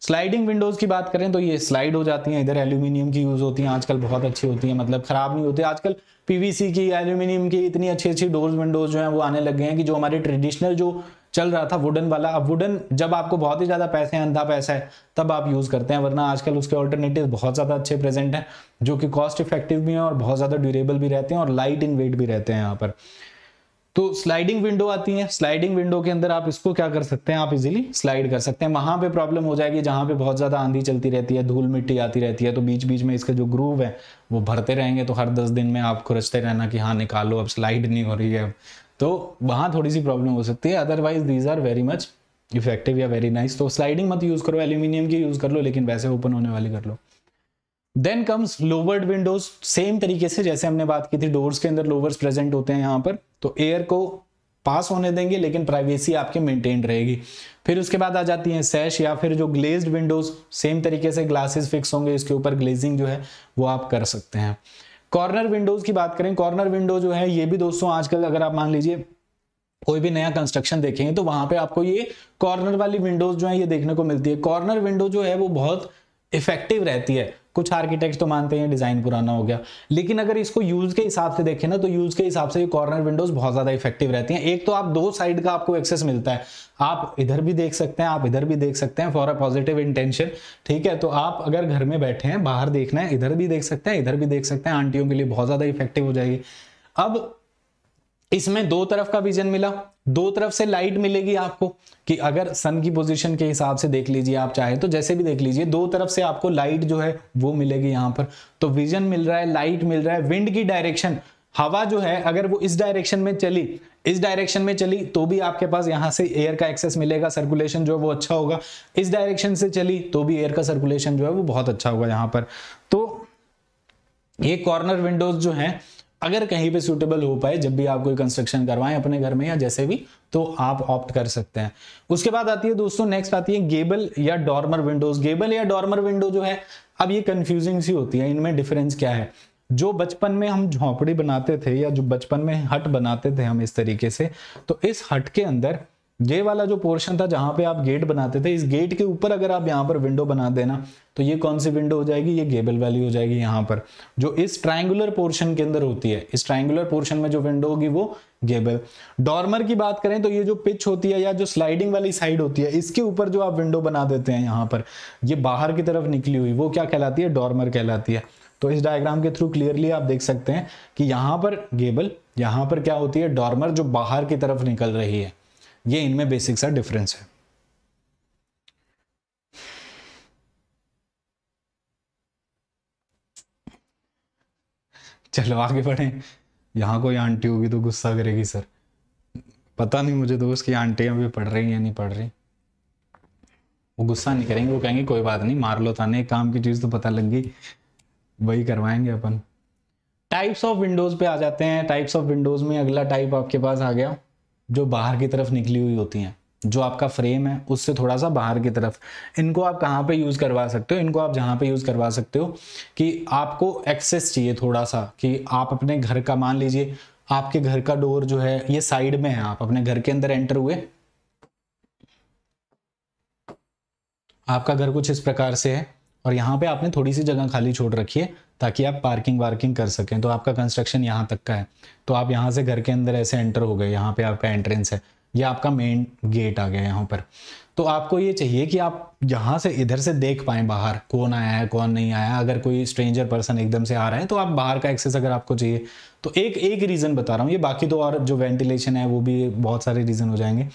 स्लाइडिंग विंडोज़ की बात करें तो ये स्लाइड हो जाती हैं इधर एल्यूमिनियम की यूज़ होती हैं आजकल बहुत अच्छी होती हैं मतलब ख़राब नहीं होती आजकल पीवीसी की एल्यूमिनियम की इतनी अच्छी अच्छी डोर्स विंडोज़ जो हैं वो आने लग गए हैं कि जो हमारे ट्रेडिशनल जो चल रहा था वुडन वाला अब वुडन जब आपको बहुत ही ज़्यादा पैसे हैं अंधा पैसा है तब आप यूज़ करते हैं वरना आजकल उसके ऑल्टरनेटिव बहुत ज़्यादा अच्छे प्रेजेंट हैं जो कि कॉस्ट इफेक्टिव भी हैं और बहुत ज़्यादा ड्यूरेबल भी रहते हैं और लाइट इन वेट भी रहते हैं यहाँ पर तो स्लाइडिंग विंडो आती है स्लाइडिंग विंडो के अंदर आप इसको क्या कर सकते हैं आप इजीली स्लाइड कर सकते हैं वहां पे प्रॉब्लम हो जाएगी जहां पे बहुत ज्यादा आंधी चलती रहती है धूल मिट्टी आती रहती है तो बीच बीच में इसके जो ग्रूव है वो भरते रहेंगे तो हर दस दिन में आप खुरचते रहना कि हाँ निकालो अब स्लाइड नहीं हो रही है तो वहां थोड़ी सी प्रॉब्लम हो सकती है otherwise these are very much effective या वेरी नाइस तो स्लाइडिंग मत यूज़ करो एल्यूमिनियम की यूज़ कर लो लेकिन वैसे ओपन होने वाली कर लो then comes louvred windows same तरीके से जैसे हमने बात की थी डोर्स के अंदर लोवर्स प्रेजेंट होते हैं यहां पर तो एयर को पास होने देंगे लेकिन प्राइवेसी आपकी मेंटेन रहेगी फिर उसके बाद आ जाती हैं सैश या फिर जो ग्लेज्ड विंडोज सेम तरीके से ग्लासेस फिक्स होंगे इसके ऊपर ग्लेजिंग जो है वो आप कर सकते हैं कॉर्नर विंडोज की बात करें कॉर्नर विंडो जो है ये भी दोस्तों आजकल अगर आप मान लीजिए कोई भी नया कंस्ट्रक्शन देखेंगे तो वहां पे आपको ये कॉर्नर वाली विंडोज जो है ये देखने को मिलती है कॉर्नर विंडो जो है वो बहुत इफेक्टिव रहती है कुछ आर्किटेक्ट तो मानते हैं डिज़ाइन पुराना हो गया लेकिन अगर इसको यूज़ के हिसाब से देखें ना तो यूज़ के हिसाब से ये कॉर्नर विंडोज बहुत ज़्यादा इफेक्टिव रहती हैं एक तो आप दो साइड का आपको एक्सेस मिलता है आप इधर भी देख सकते हैं आप इधर भी देख सकते हैं फॉर अ पॉजिटिव इंटेंशन ठीक है तो आप अगर घर में बैठे हैं बाहर देखना है इधर भी देख सकते हैं इधर भी देख सकते हैं आंटियों के लिए बहुत ज़्यादा इफेक्टिव हो जाएगी अब इसमें दो तरफ का विजन मिला दो तरफ से लाइट मिलेगी आपको कि अगर सन की पोजीशन के हिसाब से देख लीजिए आप चाहे तो जैसे भी देख लीजिए दो तरफ से आपको लाइट जो है वो मिलेगी यहां पर तो विजन मिल रहा है लाइट मिल रहा है विंड की डायरेक्शन हवा जो है अगर वो इस डायरेक्शन में चली इस डायरेक्शन में चली तो भी आपके पास यहां से एयर का एक्सेस मिलेगा सर्कुलेशन जो है वो अच्छा होगा इस डायरेक्शन से चली तो भी एयर का सर्कुलेशन जो है वो बहुत अच्छा होगा यहां पर तो ये कॉर्नर विंडोज जो है अगर कहीं पे सूटेबल हो पाए जब भी आप कोई कंस्ट्रक्शन करवाएं अपने घर में या जैसे भी तो आप ऑप्ट कर सकते हैं उसके बाद आती है दोस्तों नेक्स्ट आती है गेबल या डॉर्मर विंडोज गेबल या डॉर्मर विंडो जो है अब ये कंफ्यूजिंग सी होती है इनमें डिफरेंस क्या है जो बचपन में हम झोंपड़ी बनाते थे या जो बचपन में हट बनाते थे हम इस तरीके से तो इस हट के अंदर ये वाला जो पोर्शन था जहां पे आप गेट बनाते थे इस गेट के ऊपर अगर आप यहाँ पर विंडो बना देना तो ये कौन सी विंडो हो जाएगी ये गेबल वैली हो जाएगी यहाँ पर जो इस ट्राइंगुलर पोर्शन के अंदर होती है इस ट्राइंगुलर पोर्शन में जो विंडो होगी वो गेबल डॉर्मर की बात करें तो ये जो पिच होती है या जो स्लाइडिंग वाली साइड होती है इसके ऊपर जो आप विंडो बना देते हैं यहाँ पर ये बाहर की तरफ निकली हुई वो क्या कहलाती है डॉर्मर कहलाती है तो इस डायग्राम के थ्रू क्लियरली आप देख सकते हैं कि यहाँ पर गेबल यहाँ पर क्या होती है डॉर्मर जो बाहर की तरफ निकल रही है ये इनमें बेसिक सा डिफरेंस है चलो आगे बढ़े यहाँ कोई आंटी होगी तो गुस्सा करेगी सर पता नहीं मुझे दोस्त तो की आंटी भी पढ़ रही या नहीं पढ़ रही वो गुस्सा नहीं करेंगे वो कहेंगे कोई बात नहीं मार लो नहीं काम की चीज़ तो पता लग गई वही करवाएंगे अपन टाइप्स ऑफ विंडोज़ पे आ जाते हैं टाइप्स ऑफ विंडोज़ में अगला टाइप आपके पास आ गया जो बाहर की तरफ निकली हुई होती हैं जो आपका फ्रेम है उससे थोड़ा सा बाहर की तरफ इनको आप कहाँ पे यूज़ करवा सकते हो इनको आप जहाँ पे यूज़ करवा सकते हो कि आपको एक्सेस चाहिए थोड़ा सा कि आप अपने घर का मान लीजिए आपके घर का डोर जो है ये साइड में है आप अपने घर के अंदर एंटर हुए आपका घर कुछ इस प्रकार से है और यहाँ पे आपने थोड़ी सी जगह खाली छोड़ रखी है ताकि आप पार्किंग वार्किंग कर सकें तो आपका कंस्ट्रक्शन यहाँ तक का है तो आप यहाँ से घर के अंदर ऐसे एंटर हो गए यहाँ पे आपका एंट्रेंस है या आपका मेन गेट आ गया यहाँ पर तो आपको ये चाहिए कि आप यहाँ से इधर से देख पाएं बाहर कौन आया है कौन नहीं आया अगर कोई स्ट्रेंजर पर्सन एकदम से आ रहे हैं तो आप बाहर का एक्सेस अगर आपको चाहिए तो एक एक रीज़न बता रहा हूँ ये बाकी तो और जो वेंटिलेशन है वो भी बहुत सारे रीज़न हो जाएंगे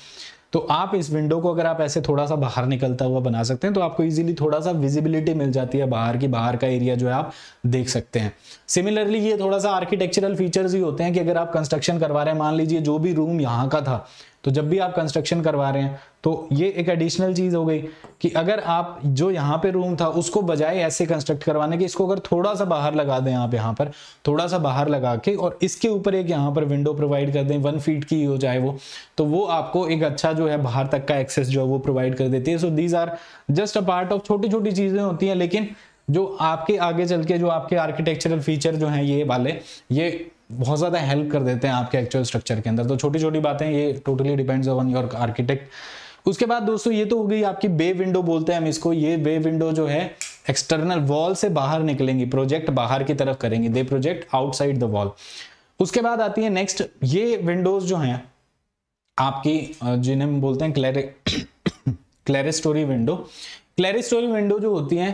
तो आप इस विंडो को अगर आप ऐसे थोड़ा सा बाहर निकलता हुआ बना सकते हैं तो आपको इजीली थोड़ा सा विजिबिलिटी मिल जाती है बाहर की बाहर का एरिया जो है आप देख सकते हैं सिमिलरली ये थोड़ा सा आर्किटेक्चरल फीचर्स ही होते हैं कि अगर आप कंस्ट्रक्शन करवा रहे हैं मान लीजिए जो भी रूम यहाँ का था तो जब भी आप कंस्ट्रक्शन करवा रहे हैं तो ये एक एडिशनल चीज हो गई कि अगर आप जो यहाँ पे रूम था उसको बजाय ऐसे कंस्ट्रक्ट करवाने के इसको अगर थोड़ा सा बाहर लगा दें आप यहाँ पर थोड़ा सा बाहर लगा के और इसके ऊपर एक यहाँ पर विंडो प्रोवाइड कर दें वन फीट की हो जाए वो तो वो आपको एक अच्छा जो है बाहर तक का एक्सेस जो है वो प्रोवाइड कर देती है so these are just a part of छोटी छोटी चीजें होती हैं लेकिन जो आपके आगे चल के जो आपके आर्किटेक्चरल फीचर जो हैं ये वाले ये बहुत ज़्यादा हेल्प कर देते हैं आपके एक्चुअल स्ट्रक्चर के अंदर तो छोटी छोटी बातें ये totally depends on your architect उसके बाद दोस्तों ये तो हो गई आपकी बे विंडो बोलते हैं हम इसको ये बे विंडो जो है एक्सटर्नल वॉल से बाहर निकलेंगी प्रोजेक्ट बाहर की तरफ करेंगी they project outside the wall उसके बाद आती है नेक्स्ट ये विंडोज जो हैं आपकी जिन्हें हम बोलते हैं क्लेरे क्लेरेस्टोरी विंडो क्लेरेस्टोरी विंडो जो होती है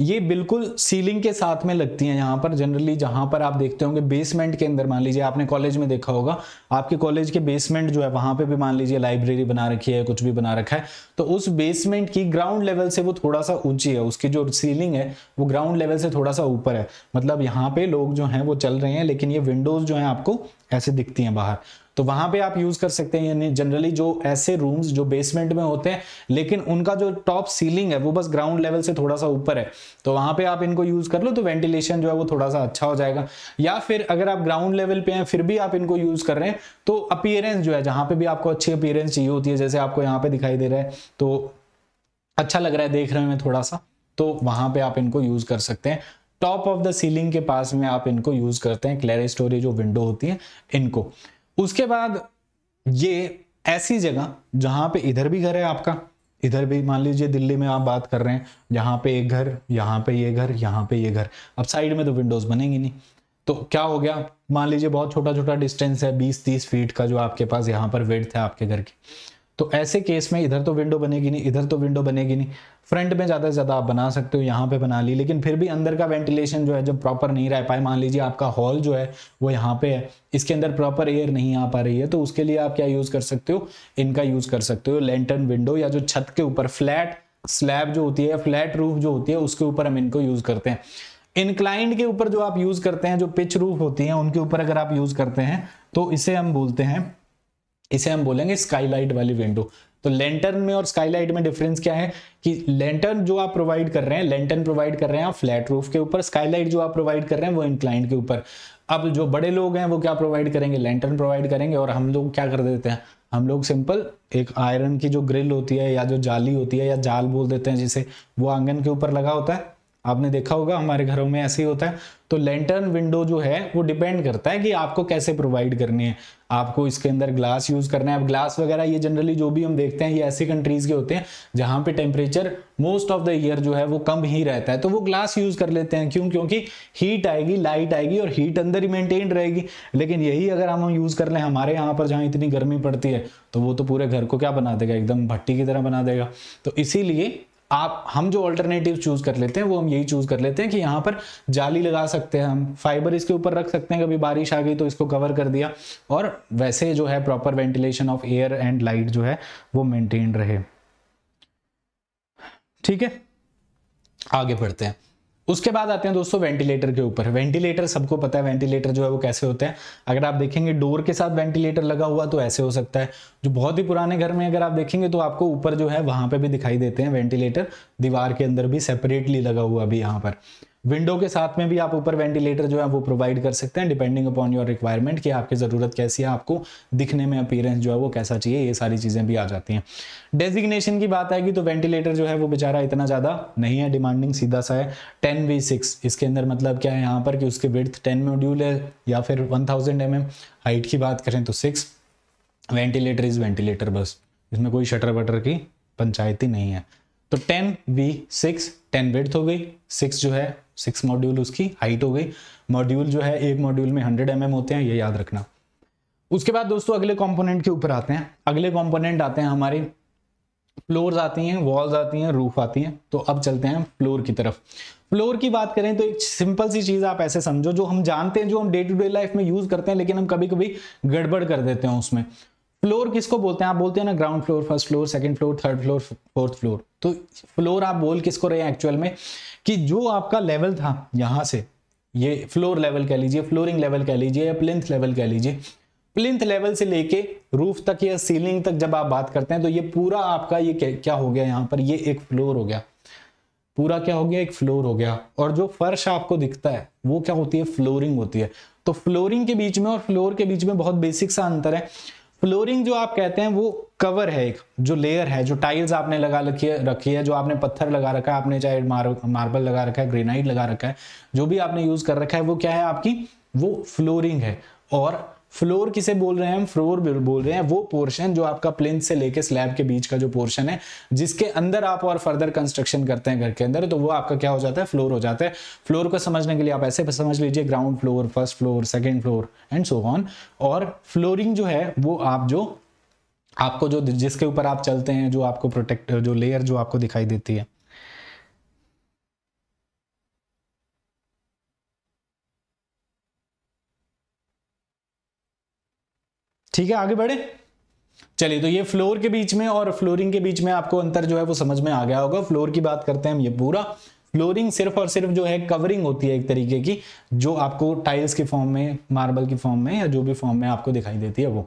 ये बिल्कुल सीलिंग के साथ में लगती हैं यहाँ पर जनरली जहाँ पर आप देखते होंगे बेसमेंट के अंदर मान लीजिए आपने कॉलेज में देखा होगा आपके कॉलेज के बेसमेंट जो है वहाँ पे भी मान लीजिए लाइब्रेरी बना रखी है कुछ भी बना रखा है तो उस बेसमेंट की ग्राउंड लेवल से वो थोड़ा सा ऊंची है उसकी जो सीलिंग है वो ग्राउंड लेवल से थोड़ा सा ऊपर है मतलब यहाँ पे लोग जो हैं वो चल रहे हैं लेकिन ये विंडोज जो है आपको ऐसे दिखती हैं बाहर तो वहां पे आप यूज कर सकते हैं यानी जनरली जो ऐसे रूम्स जो बेसमेंट में होते हैं लेकिन उनका जो टॉप सीलिंग है वो बस ग्राउंड लेवल से थोड़ा सा ऊपर है तो वहां पे आप इनको यूज कर लो तो वेंटिलेशन जो है वो थोड़ा सा अच्छा हो जाएगा या फिर अगर आप ग्राउंड लेवल पे हैं फिर भी आप इनको यूज कर रहे हैं तो अपियरेंस जो है जहां पर भी आपको अच्छी अपियरेंस चाहिए होती है जैसे आपको यहाँ पे दिखाई दे रहा है तो अच्छा लग रहा है देख रहे में थोड़ा सा तो वहां पर आप इनको यूज कर सकते हैं टॉप ऑफ द सीलिंग के पास में आप इनको यूज करते हैं क्लेरे स्टोरी जो विंडो होती है इनको उसके बाद ये ऐसी जगह जहां पे इधर भी घर है आपका इधर भी मान लीजिए दिल्ली में आप बात कर रहे हैं यहां पे एक घर यहां पे ये घर यहां पे ये घर अब साइड में तो विंडोज बनेंगी नहीं तो क्या हो गया मान लीजिए बहुत छोटा छोटा डिस्टेंस है 20-30 फीट का जो आपके पास यहां पर वेट है आपके घर की तो ऐसे केस में इधर तो विंडो बनेगी नहीं इधर तो विंडो बनेगी नहीं फ्रंट में ज़्यादा से ज़्यादा आप बना सकते हो यहाँ पे बना ली लेकिन फिर भी अंदर का वेंटिलेशन जो है जब प्रॉपर नहीं रह पाए मान लीजिए आपका हॉल जो है वो यहाँ पे है इसके अंदर प्रॉपर एयर नहीं आ पा रही है तो उसके लिए आप क्या यूज़ कर सकते हो इनका यूज़ कर सकते हो लेंटर्न विंडो या जो छत के ऊपर फ्लैट स्लैब जो होती है फ्लैट रूफ जो होती है उसके ऊपर हम इनको यूज़ करते हैं इनक्लाइंड के ऊपर जो आप यूज़ करते हैं जो पिच रूफ होती है उनके ऊपर अगर आप यूज़ करते हैं तो इसे हम बोलते हैं इसे हम बोलेंगे स्काईलाइट वाली विंडो तो लेंटर्न में और स्काईलाइट में डिफरेंस क्या है कि लेंटर्न जो आप प्रोवाइड कर रहे हैं लेंटर्न प्रोवाइड कर रहे हैं आप फ्लैट रूफ के ऊपर स्काईलाइट जो आप प्रोवाइड कर रहे हैं वो इंक्लाइंट के ऊपर अब जो बड़े लोग हैं वो क्या प्रोवाइड करेंगे लेंटर्न प्रोवाइड करेंगे और हम लोग क्या कर देते हैं हम लोग सिंपल एक आयरन की जो ग्रिल होती है या जो जाली होती है या जाल बोल देते हैं जिसे वो आंगन के ऊपर लगा होता है आपने देखा होगा हमारे घरों में ऐसे ही होता है तो लेंटर्न विंडो जो है वो डिपेंड करता है कि आपको कैसे प्रोवाइड करनी है आपको इसके अंदर ग्लास यूज़ करना है अब ग्लास वगैरह ये जनरली जो भी हम देखते हैं ये ऐसे कंट्रीज़ के होते हैं जहां पे temperature most of the year जो है वो कम ही रहता है तो वो ग्लास यूज़ कर लेते हैं क्यों क्योंकि हीट आएगी लाइट आएगी और हीट अंदर ही मेनटेन रहेगी लेकिन यही अगर हम यूज़ कर लें हमारे यहाँ पर जहाँ इतनी गर्मी पड़ती है तो वो तो पूरे घर को क्या बना देगा एकदम भट्टी की तरह बना देगा तो इसीलिए आप हम जो ऑल्टरनेटिव चूज कर लेते हैं वो हम यही चूज कर लेते हैं कि यहाँ पर जाली लगा सकते हैं हम फाइबर इसके ऊपर रख सकते हैं कभी बारिश आ गई तो इसको कवर कर दिया और वैसे जो है proper ventilation of air and light जो है वो मेंटेन रहे ठीक है आगे बढ़ते हैं उसके बाद आते हैं दोस्तों वेंटिलेटर के ऊपर वेंटिलेटर सबको पता है वेंटिलेटर जो है वो कैसे होते हैं अगर आप देखेंगे डोर के साथ वेंटिलेटर लगा हुआ तो ऐसे हो सकता है जो बहुत ही पुराने घर में अगर आप देखेंगे तो आपको ऊपर जो है वहां पे भी दिखाई देते हैं वेंटिलेटर दीवार के अंदर भी सेपरेटली लगा हुआ अभी यहाँ पर विंडो के साथ में भी आप ऊपर वेंटिलेटर जो है वो प्रोवाइड कर सकते हैं डिपेंडिंग अपॉन योर रिक्वायरमेंट कि आपकी ज़रूरत कैसी है आपको दिखने में अपीयरेंस जो है वो कैसा चाहिए ये सारी चीज़ें भी आ जाती हैं डेजिग्नेशन की बात आएगी तो वेंटिलेटर जो है वो बेचारा इतना ज़्यादा नहीं है डिमांडिंग सीधा सा है टेन वी सिक्स इसके अंदर मतलब क्या है यहाँ पर कि उसके विर्थ टेन मोड्यूल है या फिर one thousand M M height की बात करें तो सिक्स वेंटिलेटर इज़ वेंटिलेटर बस इसमें कोई शटर वटर की पंचायती नहीं है तो ten V six ten width हो गई सिक्स जो है सिक्स मॉड्यूल उसकी हाइट हो गई मॉड्यूल जो है एक मॉड्यूल में हंड्रेड एम mm होते हैं ये याद रखना उसके बाद दोस्तों अगले कॉम्पोनेंट के ऊपर आते हैं अगले कॉम्पोनेंट आते हैं हमारे फ्लोर्स आती हैं वॉल्स आती हैं रूफ आती हैं तो अब चलते हैं फ्लोर की तरफ फ्लोर की बात करें तो एक सिंपल सी चीज़ आप ऐसे समझो जो हम जानते हैं जो हम डे टू डे लाइफ में यूज़ करते हैं लेकिन हम कभी कभी गड़बड़ कर देते हैं उसमें फ्लोर किसको बोलते हैं आप बोलते हैं ना ground floor first floor second floor third floor fourth floor तो फ्लोर आप बोल किसको रहे हैं एक्चुअल में कि जो आपका लेवल था यहां से ये फ्लोर लेवल कह लीजिए फ्लोरिंग लेवल कह लीजिए या प्लिंथ लेवल कह लीजिए प्लिंथ लेवल से लेके रूफ तक या सीलिंग तक जब आप बात करते हैं तो ये पूरा आपका ये क्या हो गया यहाँ पर ये एक फ्लोर हो गया पूरा क्या हो गया एक फ्लोर हो गया और जो फर्श आपको दिखता है वो क्या होती है फ्लोरिंग होती है तो फ्लोरिंग के बीच में और फ्लोर के बीच में बहुत बेसिक सा अंतर है फ्लोरिंग जो आप कहते हैं वो कवर है एक जो लेयर है जो टाइल्स आपने लगा रखी है रखी है जो आपने पत्थर लगा रखा है आपने चाहे मार, मार्बल लगा रखा है ग्रेनाइट लगा रखा है जो भी आपने यूज कर रखा है वो क्या है आपकी वो फ्लोरिंग है और फ्लोर किसे बोल रहे हैं हम फ्लोर बोल रहे हैं वो पोर्शन जो आपका प्लेन से लेके स्लैब के बीच का जो पोर्शन है जिसके अंदर आप और फर्दर कंस्ट्रक्शन करते हैं घर के अंदर तो वो आपका क्या हो जाता है फ्लोर हो जाता है फ्लोर को समझने के लिए आप ऐसे समझ लीजिए ground floor first floor second floor and so on और फ्लोरिंग जो है वो आप जो आपको जो जिसके ऊपर आप चलते हैं जो आपको प्रोटेक्ट जो लेयर जो आपको दिखाई देती है ठीक है आगे बढ़े चलिए तो ये फ्लोर के बीच में और फ्लोरिंग के बीच में आपको अंतर जो है वो समझ में आ गया होगा फ्लोर की बात करते हैं हम ये पूरा फ्लोरिंग सिर्फ और सिर्फ जो है कवरिंग होती है एक तरीके की जो आपको टाइल्स के फॉर्म में मार्बल की फॉर्म में या जो भी फॉर्म में आपको दिखाई देती है वो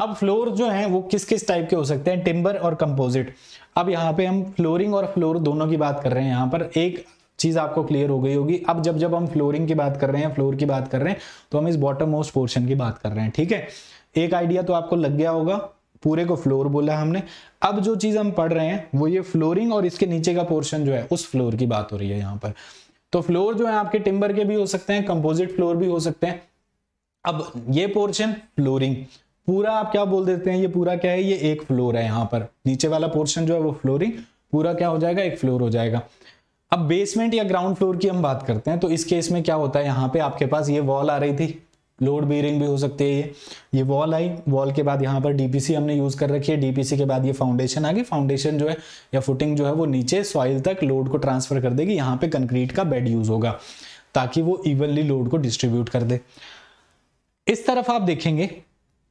अब फ्लोर जो है वो किस किस टाइप के हो सकते हैं टिम्बर और कंपोजिट अब यहाँ पे हम फ्लोरिंग और फ्लोर दोनों की बात कर रहे हैं यहाँ पर एक चीज आपको क्लियर हो गई होगी अब जब जब हम फ्लोरिंग की बात कर रहे हैं फ्लोर की बात कर रहे हैं तो हम इस बॉटम मोस्ट पोर्शन की बात कर रहे हैं ठीक है एक आइडिया तो आपको लग गया होगा पूरे को फ्लोर बोला हमने अब जो चीज हम पढ़ रहे हैं वो ये फ्लोरिंग और इसके नीचे का पोर्शन जो है उस फ्लोर की बात हो रही है यहाँ पर तो फ्लोर जो है आपके टिम्बर के भी हो सकते हैं कंपोजिट फ्लोर भी हो सकते हैं अब ये पोर्शन फ्लोरिंग पूरा आप क्या बोल देते हैं ये पूरा क्या है ये एक फ्लोर है यहाँ पर नीचे वाला पोर्शन जो है वो फ्लोरिंग पूरा क्या हो जाएगा एक फ्लोर हो जाएगा अब बेसमेंट या ग्राउंड फ्लोर की हम बात करते हैं तो इस केस में क्या होता है यहाँ पे आपके पास ये वॉल आ रही थी लोड बेयरिंग भी हो सकती है ये ये वॉल आई वॉल के बाद यहाँ पर डीपीसी हमने यूज़ कर रखी है डीपीसी के बाद ये फाउंडेशन आ गई फाउंडेशन जो है या फुटिंग जो है वो नीचे सॉइल तक लोड को ट्रांसफर कर देगी यहाँ पे कंक्रीट का बेड यूज़ होगा ताकि वो इवनली लोड को डिस्ट्रीब्यूट कर दे इस तरफ आप देखेंगे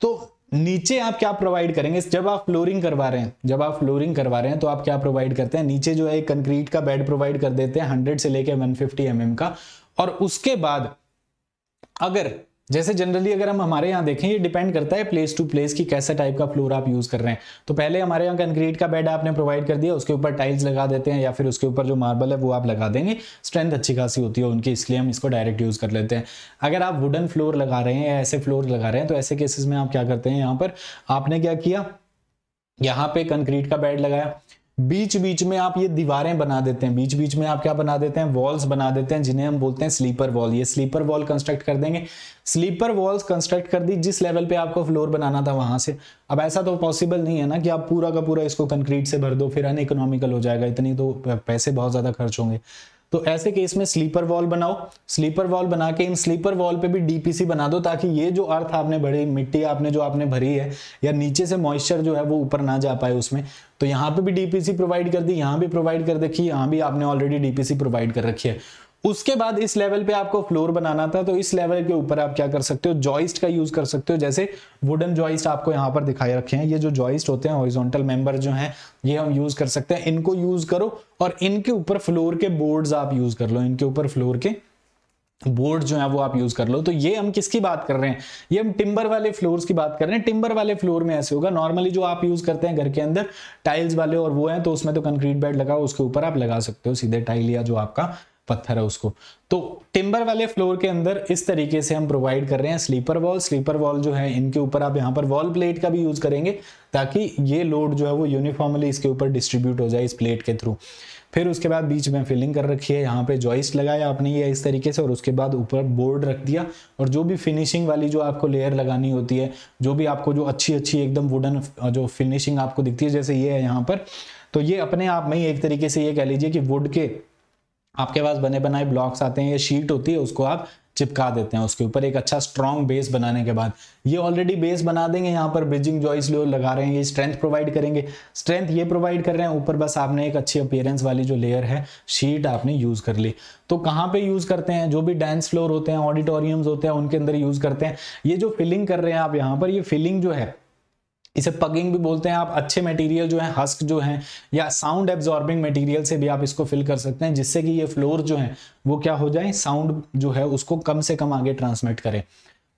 तो नीचे आप क्या प्रोवाइड करेंगे जब आप फ्लोरिंग करवा रहे हैं जब आप फ्लोरिंग करवा रहे हैं तो आप क्या प्रोवाइड करते हैं नीचे जो है एक कंक्रीट का बेड प्रोवाइड कर देते हैं 100 से लेकर 150 फिफ्टी mm का और उसके बाद अगर जैसे जनरली अगर हम हमारे यहाँ देखें ये डिपेंड करता है प्लेस टू प्लेस की कैसे टाइप का फ्लोर आप यूज़ कर रहे हैं तो पहले हमारे यहाँ कंक्रीट का बेड आपने प्रोवाइड कर दिया उसके ऊपर टाइल्स लगा देते हैं या फिर उसके ऊपर जो मार्बल है वो आप लगा देंगे स्ट्रेंथ अच्छी खासी होती है उनकी इसलिए हम इसको डायरेक्ट यूज़ कर लेते हैं अगर आप वुडन फ्लोर लगा रहे हैं या ऐसे फ्लोर लगा रहे हैं तो ऐसे केसेस में आप क्या करते हैं यहाँ पर आपने क्या किया यहाँ पे कंक्रीट का बेड लगाया बीच बीच में आप ये दीवारें बना देते हैं बीच बीच में आप क्या बना देते हैं वॉल्स बना देते हैं जिन्हें हम बोलते हैं स्लीपर वॉल ये स्लीपर वॉल कंस्ट्रक्ट कर देंगे स्लीपर वॉल्स कंस्ट्रक्ट कर दी जिस लेवल पे आपको फ्लोर बनाना था वहां से अब ऐसा तो पॉसिबल नहीं है ना कि आप पूरा का पूरा इसको कंक्रीट से भर दो फिर अन इकोनॉमिकल हो जाएगा इतनी तो पैसे बहुत ज्यादा खर्च होंगे तो ऐसे केस में स्लीपर वॉल बनाओ स्लीपर वॉल बना के इन स्लीपर वॉल पे भी डीपीसी बना दो ताकि ये जो अर्थ आपने भरी मिट्टी आपने जो आपने भरी है या नीचे से मॉइस्चर जो है वो ऊपर ना जा पाए उसमें तो यहाँ पे भी डीपीसी प्रोवाइड कर दी यहाँ भी प्रोवाइड कर देखी यहां भी आपने ऑलरेडी डीपीसी प्रोवाइड कर रखी है उसके बाद इस लेवल पे आपको फ्लोर बनाना था तो इस लेवल के ऊपर आप क्या कर सकते हो जॉइस्ट का यूज कर सकते हो जैसे वुडन जॉइस्ट आपको यहां पर दिखाई रखे हैं ये जो जॉइस्ट होते हैं हॉरिजॉन्टल मेंबर जो हैं ये हम यूज कर सकते हैं इनको यूज करो और इनके ऊपर फ्लोर के बोर्ड्स आप यूज कर लो इनके ऊपर फ्लोर के बोर्ड जो है वो आप यूज कर लो तो ये हम किसकी बात कर रहे हैं ये हम टिम्बर वाले फ्लोर्स की बात कर रहे हैं टिम्बर वाले फ्लोर में ऐसे होगा नॉर्मली जो आप यूज करते हैं घर के अंदर टाइल्स वाले और वो हैं तो उसमें तो कंक्रीट बेड लगा उसके ऊपर आप लगा सकते हो सीधे टाइल या जो आपका पत्थर है उसको तो टिम्बर वाले फ्लोर के अंदर इस तरीके से हम प्रोवाइड कर रहे हैं स्लीपर वॉल स्लीपर वॉल जो है इनके ऊपर आप यहाँ पर वॉल प्लेट का भी यूज करेंगे ताकि ये लोड जो है वो यूनिफॉर्मली इसके ऊपर डिस्ट्रीब्यूट हो जाए इस प्लेट के थ्रू फिर उसके बाद बीच में फिलिंग कर रखी है यहाँ पे जॉइस लगाया आपने ये इस तरीके से और उसके बाद ऊपर बोर्ड रख दिया और जो भी फिनिशिंग वाली जो आपको लेयर लगानी होती है जो भी आपको जो अच्छी अच्छी एकदम वुडन जो फिनिशिंग आपको दिखती है जैसे ये है यहाँ पर तो ये अपने आप में ही एक तरीके से ये कह लीजिए कि वुड के आपके पास बने बनाए ब्लॉक्स आते हैं ये शीट होती है उसको आप चिपका देते हैं उसके ऊपर एक अच्छा स्ट्रॉन्ग बेस बनाने के बाद ये ऑलरेडी बेस बना देंगे यहाँ पर ब्रिजिंग जॉइस लो लगा रहे हैं ये स्ट्रेंथ प्रोवाइड करेंगे स्ट्रेंथ ये प्रोवाइड कर रहे हैं ऊपर बस आपने एक अच्छी अपेयरेंस वाली जो लेयर है शीट आपने यूज़ कर ली तो कहाँ पे यूज़ करते हैं जो भी डांस फ्लोर होते हैं ऑडिटोरियम्स होते हैं उनके अंदर यूज़ करते हैं ये जो फिलिंग कर रहे हैं आप यहाँ पर ये फिलिंग जो है इसे पगिंग भी बोलते हैं आप अच्छे मटेरियल जो है हस्क जो है या साउंड एब्जॉर्बिंग मटेरियल से भी आप इसको फिल कर सकते हैं जिससे कि ये फ्लोर जो है वो क्या हो जाए साउंड जो है उसको कम से कम आगे ट्रांसमिट करें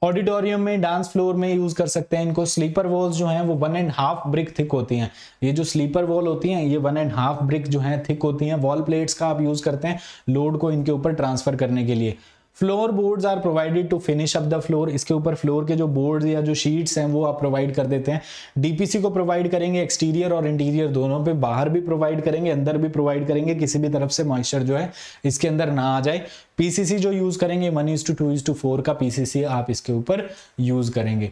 ऑडिटोरियम में डांस फ्लोर में यूज कर सकते हैं इनको स्लीपर वॉल्स जो हैं वो one and half brick thick होती हैं ये जो स्लीपर वॉल होती हैं ये वन एंड हाफ ब्रिक जो हैं थिक होती हैं वॉल प्लेट्स का आप यूज करते हैं लोड को इनके ऊपर ट्रांसफर करने के लिए floor boards are provided to finish up the floor इसके ऊपर फ्लोर के जो बोर्ड या जो शीट्स हैं वो आप प्रोवाइड कर देते हैं डीपीसी को प्रोवाइड करेंगे एक्सटीरियर और इंटीरियर दोनों पे बाहर भी प्रोवाइड करेंगे अंदर भी प्रोवाइड करेंगे किसी भी तरफ से मॉइस्चर जो है इसके अंदर ना आ जाए पीसीसी जो यूज करेंगे one is to two is to four का पीसीसी आप इसके ऊपर यूज करेंगे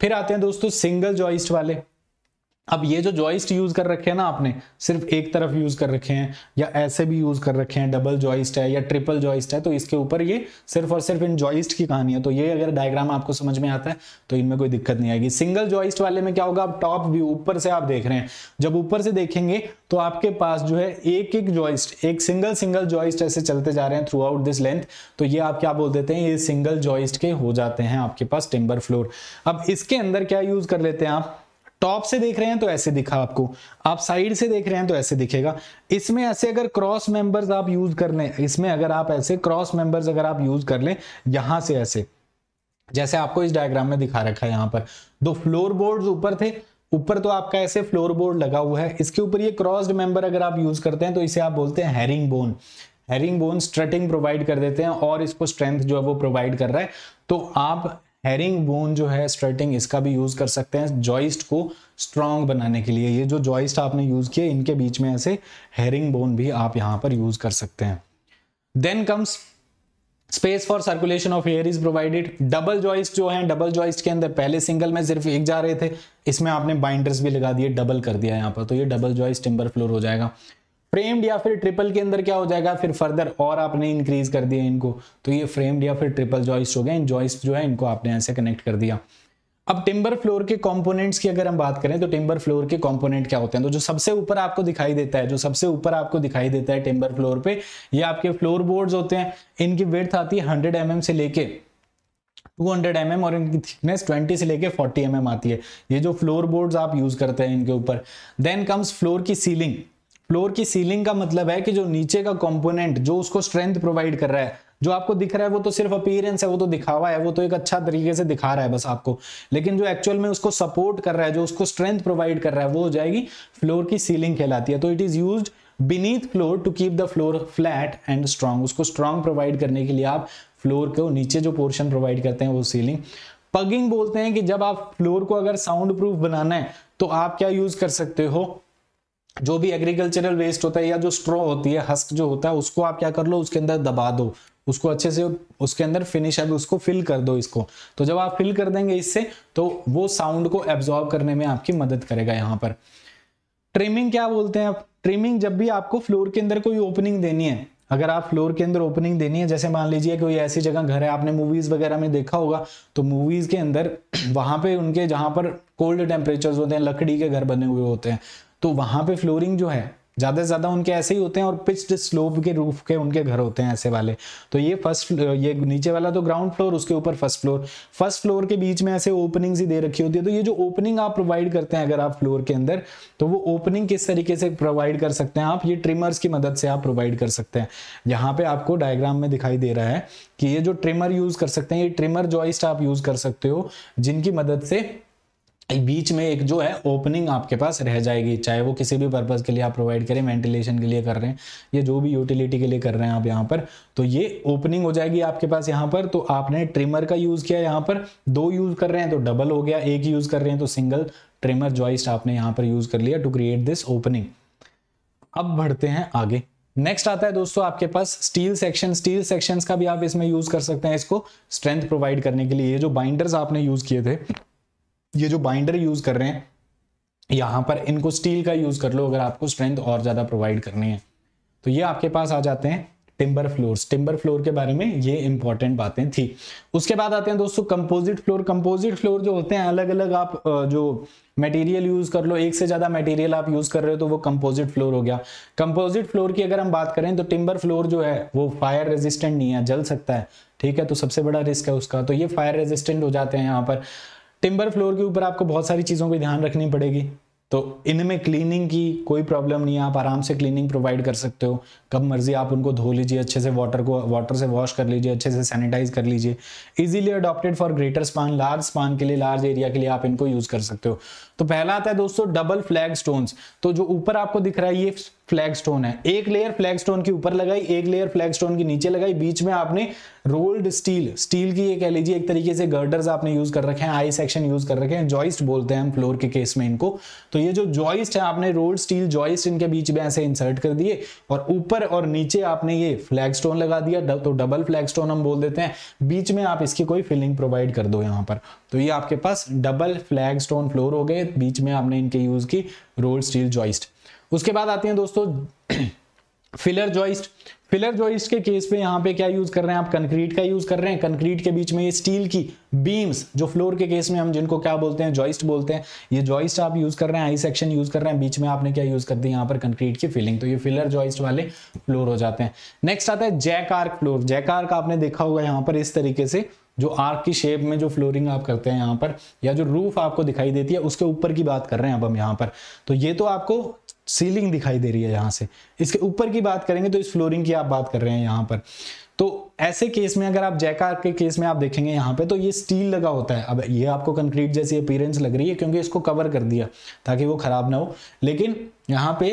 फिर आते हैं दोस्तों सिंगल जॉइस्ट वाले अब ये जो जॉइस्ट यूज कर रखे हैं ना आपने सिर्फ एक तरफ यूज कर रखे हैं या ऐसे भी यूज कर रखे हैं डबल जॉइस्ट है या ट्रिपल जॉइस्ट है तो इसके ऊपर ये सिर्फ और सिर्फ इन जॉइस्ट की कहानी है तो ये अगर डायग्राम आपको समझ में आता है तो इनमें कोई दिक्कत नहीं आएगी सिंगल जॉइस्ट वाले में क्या होगा आप टॉप व्यू ऊपर से आप देख रहे हैं जब ऊपर से देखेंगे तो आपके पास जो है एक एक जॉइस्ट एक सिंगल सिंगल जॉइस्ट ऐसे चलते जा रहे हैं थ्रू आउट दिस लेंथ तो ये आप क्या बोल देते हैं ये सिंगल जॉइस्ट के हो जाते हैं आपके पास टिम्बर फ्लोर अब इसके अंदर क्या यूज कर लेते हैं आप टॉप से देख रहे हैं तो ऐसे दिखा आपको आप साइड से देख रहे हैं तो ऐसे दिखेगा इसमें ऐसे अगर क्रॉस मेंबर्स आप यूज कर लें इसमें अगर आप ऐसे क्रॉस मेंबर्स अगर आप यूज कर लें यहां से ऐसे जैसे आपको इस डायग्राम में दिखा रखा है यहां पर दो फ्लोर बोर्ड ऊपर थे ऊपर तो आपका ऐसे फ्लोर बोर्ड लगा हुआ है इसके ऊपर ये क्रॉस्ड मेंबर अगर आप यूज करते हैं तो इसे आप बोलते हैं herring bone herring bone strutting provide कर देते हैं और इसको स्ट्रेंथ जो है वो प्रोवाइड कर रहा है तो आप हेरिंग बोन जो है स्ट्रेटिंग इसका भी यूज कर सकते हैं जॉइस्ट को स्ट्रांग बनाने के लिए ये जो जॉइस्ट आपने यूज किए इनके बीच में ऐसे हेरिंग बोन भी आप यहाँ पर यूज कर सकते हैं then comes space for circulation of air is provided double joist जो है डबल जॉइस्ट के अंदर पहले सिंगल में सिर्फ एक जा रहे थे इसमें आपने बाइंडर्स भी लगा दिए डबल कर दिया यहाँ पर तो ये डबल जॉइस्ट टिम्बर फ्लोर हो जाएगा फ्रेम्ड या फिर ट्रिपल के अंदर क्या हो जाएगा फिर फर्दर और आपने इंक्रीज कर दिया इनको तो ये फ्रेम्ड या फिर ट्रिपल जॉइस्ट हो गया इन जॉइस्ट जो है इनको आपने ऐसे कनेक्ट कर दिया अब टिम्बर फ्लोर के कंपोनेंट्स की अगर हम बात करें तो टिम्बर फ्लोर के कंपोनेंट क्या होते हैं तो जो सबसे ऊपर आपको दिखाई देता है जो सबसे ऊपर आपको दिखाई देता है टिम्बर फ्लोर पे ये आपके फ्लोर बोर्ड्स होते हैं इनकी विर्थ आती है हंड्रेड एम एम से लेके 200 एम mm और इनकी थिकनेस 20 से लेके 40 एम mm आती है ये जो फ्लोर बोर्ड्स आप यूज करते हैं इनके ऊपर देन कम्स फ्लोर की सीलिंग फ्लोर की सीलिंग का मतलब है कि जो नीचे का कंपोनेंट जो उसको स्ट्रेंथ प्रोवाइड कर रहा है जो आपको दिख रहा है वो तो सिर्फ अपीयरेंस है वो तो दिखावा है वो तो एक अच्छा तरीके से दिखा रहा है बस आपको लेकिन जो एक्चुअल में उसको सपोर्ट कर रहा है जो उसको स्ट्रेंथ प्रोवाइड कर रहा है वो हो जाएगी फ्लोर की सीलिंग कहलाती है तो it is use beneath floor to keep the floor flat and strong उसको स्ट्रॉन्ग प्रोवाइड करने के लिए आप फ्लोर को नीचे जो पोर्शन प्रोवाइड करते हैं वो सीलिंग पगिंग बोलते हैं कि जब आप फ्लोर को अगर साउंड प्रूफ बनाना है तो आप क्या यूज कर सकते हो जो भी एग्रीकल्चरल वेस्ट होता है या जो स्ट्रॉ होती है हस्क जो होता है उसको आप क्या कर लो उसके अंदर दबा दो उसको अच्छे से उसके अंदर फिनिश अब उसको फिल कर दो इसको तो जब आप फिल कर देंगे इससे तो वो साउंड को एब्जॉर्ब करने में आपकी मदद करेगा यहाँ पर ट्रिमिंग क्या बोलते हैं आप ट्रिमिंग जब भी आपको फ्लोर के अंदर कोई ओपनिंग देनी है अगर आप फ्लोर के अंदर ओपनिंग देनी है जैसे मान लीजिए कोई ऐसी जगह घर है आपने मूवीज वगैरह में देखा होगा तो मूवीज के अंदर वहां पे उनके जहां पर कोल्ड टेम्परेचर होते हैं लकड़ी के घर बने हुए होते हैं तो वहां पे फ्लोरिंग जो है ज़्यादा से ज़्यादा उनके ऐसे ही होते हैं और पिच्ड स्लोप के रूफ के उनके घर होते हैं ऐसे वाले तो ये फर्स्ट ये नीचे वाला तो ग्राउंड फ्लोर उसके ऊपर फर्स्ट फ्लोर फर्स्ट फ्लोर के बीच में ऐसे ओपनिंग्स ही दे रखी होती है तो ये जो ओपनिंग आप प्रोवाइड करते हैं अगर आप फ्लोर के अंदर तो वो ओपनिंग किस तरीके से प्रोवाइड कर सकते हैं आप ये ट्रिमर्स की मदद से आप प्रोवाइड कर सकते हैं यहाँ पे आपको डायग्राम में दिखाई दे रहा है कि ये जो ट्रिमर यूज़ कर सकते हैं ये ट्रिमर जॉइस्ट आप यूज़ कर सकते हो जिनकी मदद से बीच में एक जो है ओपनिंग आपके पास रह जाएगी चाहे वो किसी भी पर्पज़ के लिए आप प्रोवाइड करें वेंटिलेशन के लिए कर रहे हैं या जो भी यूटिलिटी के लिए कर रहे हैं आप यहाँ पर तो ये ओपनिंग हो जाएगी आपके पास यहाँ पर तो आपने ट्रिमर का यूज़ किया यहाँ पर दो यूज़ कर रहे हैं तो डबल हो गया एक यूज़ कर रहे हैं तो सिंगल ट्रिमर ज्वाइस्ट आपने यहाँ पर यूज़ कर लिया टू क्रिएट दिस ओपनिंग अब बढ़ते हैं आगे नेक्स्ट आता है दोस्तों आपके पास स्टील सेक्शन स्टील सेक्शन का भी आप इसमें यूज कर सकते हैं इसको स्ट्रेंथ प्रोवाइड करने के लिए ये जो बाइंडर्स आपने यूज किए थे ये जो बाइंडर यूज कर रहे हैं यहाँ पर इनको स्टील का यूज कर लो अगर आपको स्ट्रेंथ और ज्यादा प्रोवाइड करनी है तो ये आपके पास आ जाते हैं टिम्बर फ्लोर टिम्बर फ्लोर के बारे में ये इंपॉर्टेंट बातें थी उसके बाद आते हैं दोस्तों कंपोजिट फ्लोर कंपोजिट फ्लोर जो होते हैं अलग अलग आप जो मटेरियल यूज कर लो एक से ज्यादा मटेरियल आप यूज कर रहे हो तो वो कंपोजिट फ्लोर हो गया कंपोजिट फ्लोर की अगर हम बात करें तो टिम्बर फ्लोर जो है वो फायर रेजिस्टेंट नहीं है जल सकता है ठीक है तो सबसे बड़ा रिस्क है उसका तो ये फायर रेजिस्टेंट हो जाते हैं यहाँ पर टिम्बर फ्लोर के ऊपर आपको बहुत सारी चीज़ों को ध्यान रखनी पड़ेगी तो इनमें क्लीनिंग की कोई प्रॉब्लम नहीं है आप आराम से क्लीनिंग प्रोवाइड कर सकते हो कब मर्जी आप उनको धो लीजिए अच्छे से वाटर को वाटर से वॉश कर लीजिए अच्छे से सैनिटाइज कर लीजिए easily adopted for greater span large span के लिए लार्ज एरिया के लिए आप इनको यूज कर सकते हो तो पहला आता है दोस्तों डबल फ्लैग स्टोन्स तो जो ऊपर आपको दिख रहा है ये फ्लैगस्टोन है एक लेयर फ्लैगस्टोन के ऊपर लगाई एक लेयर फ्लैगस्टोन के नीचे लगाई बीच में आपने रोल्ड स्टील स्टील की ये कह लीजिए एक तरीके से गर्डर्स आपने यूज कर रखे हैं आई सेक्शन यूज कर रखे हैं जॉइस्ट बोलते हैं हम फ्लोर के केस में इनको तो ये जो जॉइस्ट है आपने रोल्ड स्टील जॉइस्ट इनके बीच में ऐसे इंसर्ट कर दिए और ऊपर और नीचे आपने ये स्टोन लगा दिया तो डबल स्टोन हम बोल देते हैं बीच में आप इसकी कोई फिलिंग प्रोवाइड कर दो यहाँ पर तो ये आपके पास डबल स्टोन फ्लोर हो गए बीच में आपने इनके यूज की रोल्ड स्टील जॉइस्ट उसके बाद आते हैं दोस्तों फिलर जॉइस्ट फिलर जॉइस्ट के केस पे यहाँ पे क्या यूज कर रहे हैं आप कंक्रीट का यूज कर रहे हैं कंक्रीट के बीच में ये स्टील की बीम्स जो फ्लोर के केस में हम जिनको क्या बोलते हैं जॉइस्ट बोलते हैं ये जॉइस्ट आप यूज कर रहे हैं आई सेक्शन यूज कर रहे हैं बीच में आपने क्या यूज कर दिया यहाँ पर कंक्रीट की फिलिंग तो ये फिलर जॉइस्ट वाले फ्लोर हो जाते हैं नेक्स्ट आता है jack arch floor jack arch आपने देखा होगा यहाँ पर इस तरीके से जो आर्क की शेप में जो फ्लोरिंग आप करते हैं यहाँ पर या जो रूफ आपको दिखाई देती है उसके ऊपर की बात कर रहे हैं अब हम यहाँ पर तो ये तो आपको सीलिंग दिखाई दे रही है यहाँ से इसके ऊपर की बात करेंगे तो इस फ्लोरिंग की आप बात कर रहे हैं यहाँ पर तो ऐसे केस में अगर आप जैकार के केस में आप देखेंगे यहाँ पे तो ये स्टील लगा होता है अब ये आपको कंक्रीट जैसी अपीयरेंस लग रही है क्योंकि इसको कवर कर दिया ताकि वो खराब ना हो लेकिन यहाँ पे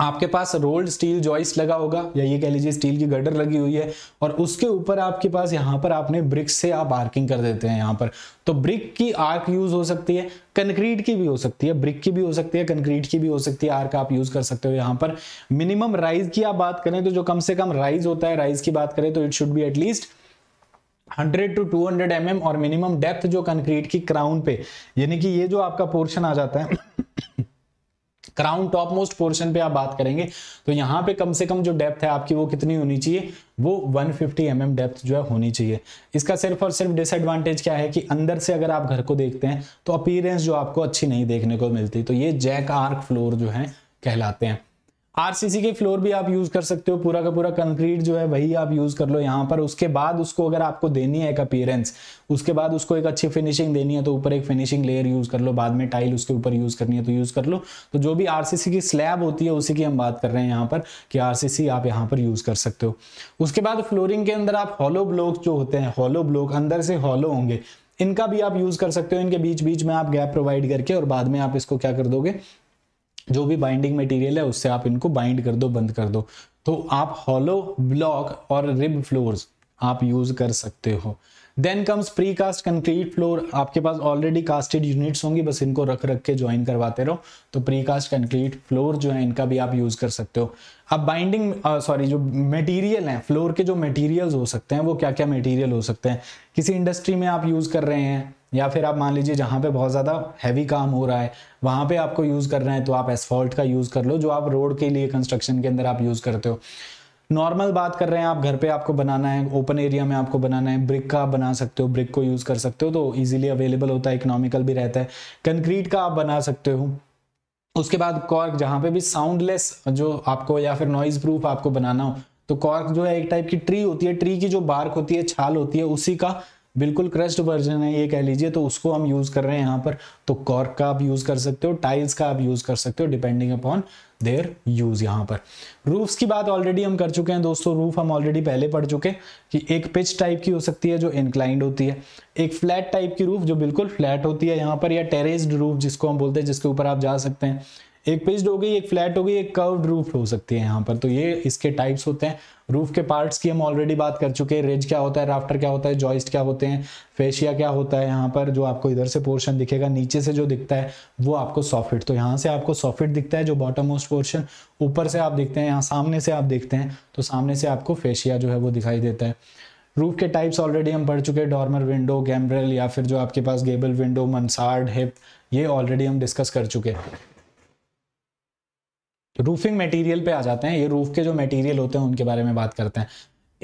आपके पास रोल्ड स्टील जॉइस्ट लगा होगा या ये कह लीजिए स्टील की गर्डर लगी हुई है और उसके ऊपर आपके पास यहाँ पर आपने ब्रिक से आप आर्किंग कर देते हैं यहाँ पर तो ब्रिक की आर्क यूज हो सकती है कंक्रीट की भी हो सकती है ब्रिक की भी हो सकती है कंक्रीट की भी हो सकती है आर्क आप यूज कर सकते हो यहाँ पर मिनिमम राइज की आप बात करें तो जो कम से कम राइज होता है राइज की बात करें तो it should be at least 100 to 200 hundred mm और मिनिमम डेप्थ जो कंक्रीट की क्राउन पे यानी कि ये जो आपका पोर्शन आ जाता है क्राउन टॉप मोस्ट पोर्शन पे आप बात करेंगे तो यहाँ पे कम से कम जो डेप्थ है आपकी वो कितनी होनी चाहिए वो 150 फिफ्टी mm डेप्थ जो है होनी चाहिए इसका सिर्फ और सिर्फ डिसएडवांटेज क्या है कि अंदर से अगर आप घर को देखते हैं तो अपीरेंस जो आपको अच्छी नहीं देखने को मिलती तो ये जैक आर्क फ्लोर जो है कहलाते हैं आरसीसी के फ्लोर भी आप यूज कर सकते हो पूरा का पूरा कंक्रीट जो है वही आप यूज कर लो यहाँ पर उसके बाद उसको अगर आपको देनी है एक अपीयरेंस उसके बाद उसको एक अच्छी फिनिशिंग देनी है तो ऊपर एक फिनिशिंग लेयर यूज कर लो बाद में टाइल उसके ऊपर यूज करनी है तो यूज कर लो तो जो भी आरसीसी की स्लैब होती है उसी की हम बात कर रहे हैं यहाँ पर कि आर आप यहाँ पर यूज कर सकते हो उसके बाद फ्लोरिंग के अंदर आप हॉलो ब्लॉक जो होते हैं हॉलो ब्लॉक अंदर से हॉलो होंगे इनका भी आप यूज कर सकते हो इनके बीच बीच में आप गैप प्रोवाइड करके और बाद में आप इसको क्या कर दोगे जो भी बाइंडिंग मटेरियल है उससे आप इनको बाइंड कर दो बंद कर दो तो आप हॉलो ब्लॉक और रिब फ्लोर्स आप यूज कर सकते हो then comes precast concrete floor आपके पास ऑलरेडी कास्टेड यूनिट्स होंगी बस इनको रख रख के ज्वाइन करवाते रहो तो प्री कास्ट कंक्रीट फ्लोर जो है इनका भी आप यूज कर सकते हो अब बाइंडिंग सॉरी जो मटेरियल है फ्लोर के जो मेटीरियल हो सकते हैं वो क्या क्या मटेरियल हो सकते हैं किसी इंडस्ट्री में आप यूज कर रहे हैं या फिर आप मान लीजिए जहाँ पे बहुत ज़्यादा हैवी काम हो रहा है वहाँ पे आपको यूज़ कर रहे हैं तो आप एसफॉल्ट का यूज़ कर लो जो आप रोड के लिए कंस्ट्रक्शन के अंदर आप यूज़ करते हो नॉर्मल बात कर रहे हैं आप घर पे आपको बनाना है ओपन एरिया में आपको बनाना है ब्रिक का आप बना सकते हो ब्रिक को यूज़ कर सकते हो तो ईजिली अवेलेबल होता है इकोनॉमिकल भी रहता है कंक्रीट का आप बना सकते हो उसके बाद कॉर्क जहाँ पे भी साउंडलेस जो आपको या फिर नॉइज प्रूफ आपको बनाना हो तो कॉर्क जो है एक टाइप की ट्री होती है ट्री की जो बार्क होती है छाल होती है उसी का बिल्कुल क्रस्ट वर्जन है ये कह लीजिए तो उसको हम यूज़ कर रहे हैं यहाँ पर तो कॉर्क का आप यूज़ कर सकते हो टाइल्स का आप यूज़ कर सकते हो डिपेंडिंग अपॉन देयर यूज़ यहाँ पर रूफ्स की बात ऑलरेडी हम कर चुके हैं दोस्तों रूफ हम ऑलरेडी पहले पढ़ चुके कि एक पिच टाइप की हो सकती है जो इंक्लाइंड होती है एक फ्लैट टाइप की रूफ जो बिल्कुल फ्लैट होती है यहाँ पर या टेरेस्ड रूफ जिसको हम बोलते हैं जिसके ऊपर आप जा सकते हैं एक पिस्ड हो गई एक फ्लैट हो गई एक कर्व रूफ हो सकती है यहाँ पर तो ये इसके टाइप्स होते हैं रूफ के पार्ट्स की हम ऑलरेडी बात कर चुके हैं रिज क्या होता है राफ्टर क्या होता है जॉइस्ट क्या होते हैं फेशिया क्या होता है यहाँ पर जो आपको इधर से पोर्शन दिखेगा नीचे से जो दिखता है वो आपको सॉफिट तो यहाँ से आपको सॉफिट दिखता है जो बॉटम मोस्ट पोर्शन ऊपर से आप देखते हैं यहाँ सामने से आप देखते हैं तो सामने से आपको फेशिया जो है वो दिखाई देता है रूफ के टाइप्स ऑलरेडी हम पढ़ चुके हैं डॉर्मर विंडो गैम्ब्रेल या फिर जो आपके पास गेबल विंडो मनसार्ड हिप ये ऑलरेडी हम डिस्कस कर चुके हैं रूफिंग तो मटेरियल पे आ जाते हैं ये रूफ के जो मटेरियल होते हैं उनके बारे में बात करते हैं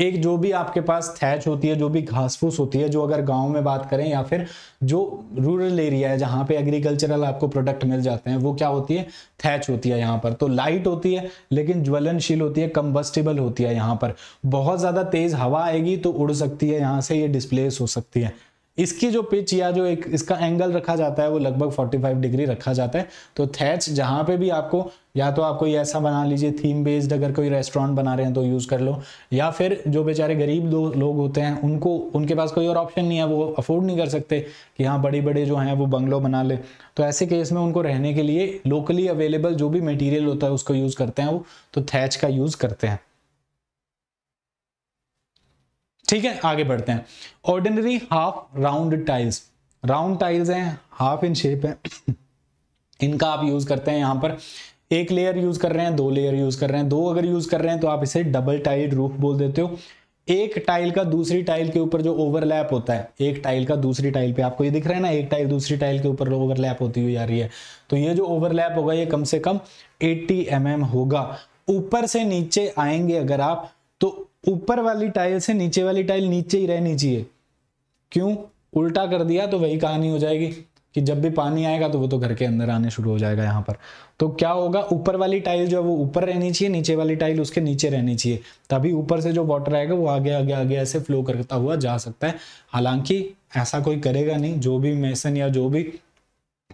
एक जो भी आपके पास थैच होती है जो भी घास फूस होती है जो अगर गांव में बात करें या फिर जो रूरल एरिया है जहाँ पे एग्रीकल्चरल आपको प्रोडक्ट मिल जाते हैं वो क्या होती है थैच होती है यहाँ पर तो लाइट होती है लेकिन ज्वलनशील होती है कम्बस्टेबल होती है यहाँ पर बहुत ज़्यादा तेज़ हवा आएगी तो उड़ सकती है यहाँ से ये डिस्प्लेस हो सकती है इसकी जो पिच या जो एक इसका एंगल रखा जाता है वो लगभग 45 डिग्री रखा जाता है तो थैच जहाँ पे भी आपको या तो आप कोई ऐसा बना लीजिए थीम बेस्ड अगर कोई रेस्टोरेंट बना रहे हैं तो यूज़ कर लो या फिर जो बेचारे गरीब दो लोग होते हैं उनको उनके पास कोई और ऑप्शन नहीं है वो अफोर्ड नहीं कर सकते कि हाँ बड़े बड़े जो हैं वो बंगलो बना ले तो ऐसे केस में उनको रहने के लिए लोकली अवेलेबल जो भी मटेरियल होता है उसको यूज़ करते हैं वो तो थैच का यूज़ करते हैं ठीक है आगे बढ़ते हैं ordinary half round tiles round tiles हैं हाफ इन शेप है इनका आप यूज करते हैं यहां पर एक लेयर यूज कर रहे हैं दो लेयर यूज कर रहे हैं दो अगर यूज कर रहे हैं तो आप इसे डबल टाइल्ड रूफ बोल देते हो एक टाइल का दूसरी टाइल के ऊपर जो ओवरलैप होता है एक टाइल का दूसरी टाइल पे आपको ये दिख रहा है ना एक टाइल दूसरी टाइल के ऊपर ओवरलैप होती हुई जा रही है तो ये जो ओवरलैप होगा ये कम से कम 80 एम mm होगा ऊपर से नीचे आएंगे अगर आप तो ऊपर वाली टाइल से नीचे वाली टाइल नीचे ही रहनी चाहिए क्यों उल्टा कर दिया तो वही कहानी हो जाएगी कि जब भी पानी आएगा तो वो तो घर के अंदर आने शुरू हो जाएगा यहाँ पर तो क्या होगा ऊपर वाली टाइल जो है वो ऊपर रहनी चाहिए नीचे वाली टाइल उसके नीचे रहनी चाहिए तभी ऊपर से जो वाटर आएगा वो आगे आगे आगे ऐसे फ्लो करता हुआ जा सकता है हालांकि ऐसा कोई करेगा नहीं जो भी मेसन या जो भी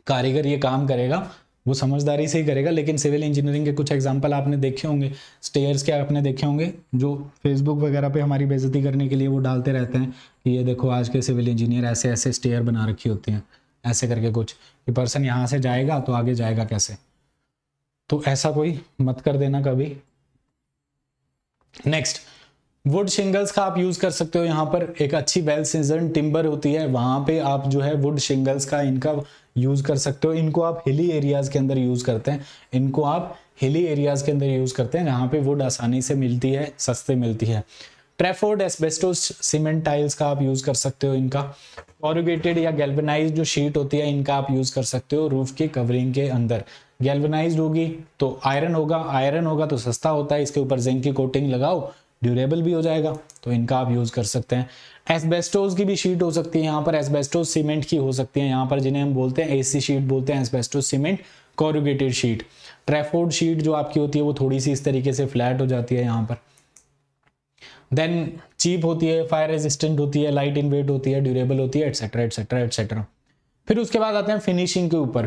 कारीगर ये काम करेगा वो समझदारी से ही करेगा लेकिन सिविल इंजीनियरिंग के कुछ एग्जाम्पल आपने देखे होंगे स्टेयर्स के आपने देखे होंगे जो फेसबुक वगैरह पे हमारी बेजती करने के लिए वो डालते रहते हैं कि ये देखो आज के सिविल इंजीनियर ऐसे ऐसे स्टेयर बना रखी होते हैं ऐसे करके कुछ कि पर्सन यहाँ से जाएगा तो आगे जाएगा कैसे तो ऐसा कोई मत कर देना कभी नेक्स्ट वुड शिंगल्स का आप यूज़ कर सकते हो यहाँ पर एक अच्छी वेल सीजन टिम्बर होती है वहां पे आप जो है वुड शिंगल्स का इनका यूज़ कर सकते हो इनको आप हिली एरियाज़ के अंदर यूज़ करते हैं इनको आप हिली एरियाज़ के अंदर यूज़ करते हैं जहाँ पे वुड आसानी से मिलती है सस्ते मिलती है ट्रेफोर्ड एस्बेस्टोस सीमेंट टाइल्स का आप यूज़ कर सकते हो इनका कॉरुगेटेड या गैल्वेनाइज जो शीट होती है इनका आप यूज़ कर सकते हो रूफ की कवरिंग के अंदर गैल्वेनाइज होगी तो आयरन होगा आयरन होगा तो सस्ता होता है इसके ऊपर जिंक की कोटिंग लगाओ ड्यूरेबल भी हो जाएगा तो इनका आप यूज़ कर सकते हैं एसबेस्टोज की भी शीट हो सकती है यहाँ पर एसबेस्टोज सीमेंट की हो सकती है यहाँ पर जिन्हें हम बोलते हैं एसी शीट बोलते हैं asbestos cement corrugated sheet Trafford sheet जो आपकी होती है वो थोड़ी सी इस तरीके से फ्लैट हो जाती है यहाँ पर देन चीप होती है फायर रेजिस्टेंट होती है लाइट इन वेट होती है ड्यूरेबल होती है एटसेट्रा एटसेट्रा एटसेट्रा फिर उसके बाद आते हैं फिनिशिंग के ऊपर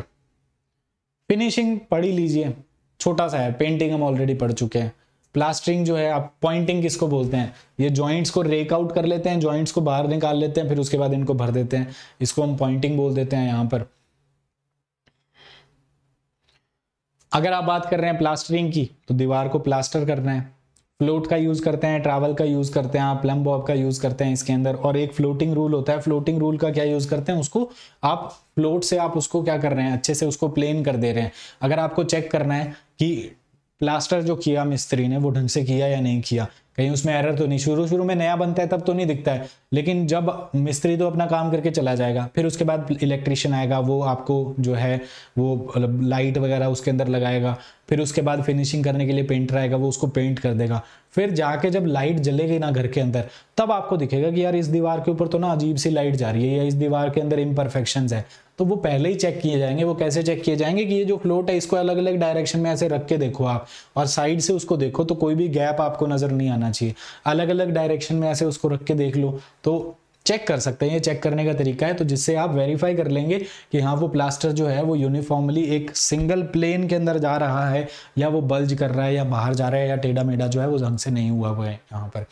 फिनिशिंग पढ़ी लीजिए छोटा सा है पेंटिंग हम ऑलरेडी पढ़ चुके हैं प्लास्टरिंग जो है आप पॉइंटिंग किसको बोलते हैं ये जॉइंट्स को रेक आउट कर लेते हैं जॉइंट्स को बाहर निकाल लेते हैं फिर उसके बाद इनको भर देते हैं इसको हम पॉइंटिंग बोल देते हैं यहां पर अगर आप बात कर रहे हैं प्लास्टरिंग की तो दीवार को प्लास्टर करना है फ्लोट का यूज़ करते हैं ट्रैवल का यूज़ करते हैं आप प्लम बॉब का यूज़ करते हैं इसके अंदर और एक फ्लोटिंग रूल होता है फ्लोटिंग रूल का क्या यूज़ करते हैं उसको आप फ्लोट से आप उसको क्या कर रहे हैं अच्छे से उसको प्लेन कर दे रहे हैं अगर आपको चेक करना है कि प्लास्टर जो किया मिस्त्री ने वो ढंग से किया या नहीं किया कहीं उसमें एरर तो नहीं शुरू शुरू में नया बनता है तब तो नहीं दिखता है लेकिन जब मिस्त्री तो अपना काम करके चला जाएगा फिर उसके बाद इलेक्ट्रिशियन आएगा वो आपको जो है वो लाइट मतलब वगैरह उसके अंदर लगाएगा फिर उसके बाद फिनिशिंग करने के लिए पेंटर आएगा वो उसको पेंट कर देगा फिर जाके जब लाइट जलेगी ना घर के अंदर तब आपको दिखेगा कि यार इस दीवार के ऊपर तो ना अजीब सी लाइट जा रही है या इस दीवार के अंदर इम्परफेक्शन है तो वो पहले ही चेक किए जाएंगे वो कैसे चेक किए जाएंगे कि ये जो फ्लोट है इसको अलग अलग डायरेक्शन में ऐसे रख के देखो आप और साइड से उसको देखो तो कोई भी गैप आपको नज़र नहीं आना चाहिए अलग अलग डायरेक्शन में ऐसे उसको रख के देख लो तो चेक कर सकते हैं ये चेक करने का तरीका है तो जिससे आप वेरीफाई कर लेंगे कि हाँ वो प्लास्टर जो है वो यूनिफॉर्मली एक सिंगल प्लेन के अंदर जा रहा है या वो बल्ज कर रहा है या बाहर जा रहा है या टेढ़ा मेढ़ा जो है वो ढंग से नहीं हुआ हुआ है यहाँ पर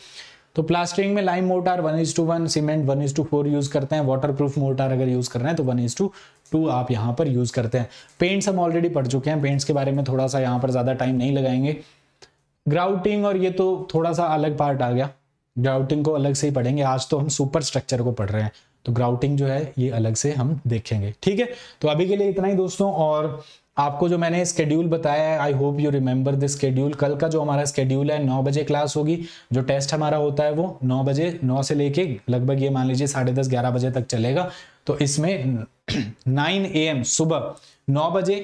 तो प्लास्टरिंग में lime mortar one is two one cement one is to four use करते हैं वाटर प्रूफ मोटार अगर यूज़ कर रहे हैं तो वन इज टू टू आप यहाँ पर यूज़ करते हैं पेंट्स हम ऑलरेडी पढ़ चुके हैं पेंट्स के बारे में थोड़ा सा यहाँ पर ज़्यादा टाइम नहीं लगाएंगे ग्राउटिंग और ये तो थोड़ा सा अलग पार्ट आ गया ग्राउटिंग को अलग से ही पढ़ेंगे आज तो हम सुपर स्ट्रक्चर को पढ़ रहे हैं तो ग्राउटिंग जो है ये अलग से हम देखेंगे ठीक है तो अभी के लिए इतना ही दोस्तों और आपको जो मैंने स्केड्यूल बताया है I hope you remember this schedule कल का जो हमारा स्केड्यूल है नौ बजे क्लास होगी जो टेस्ट हमारा होता है वो नौ बजे नौ से लेके लगभग ये मान लीजिए साढ़े दस ग्यारह बजे तक चलेगा तो इसमें नाइन ए एम सुबह नौ बजे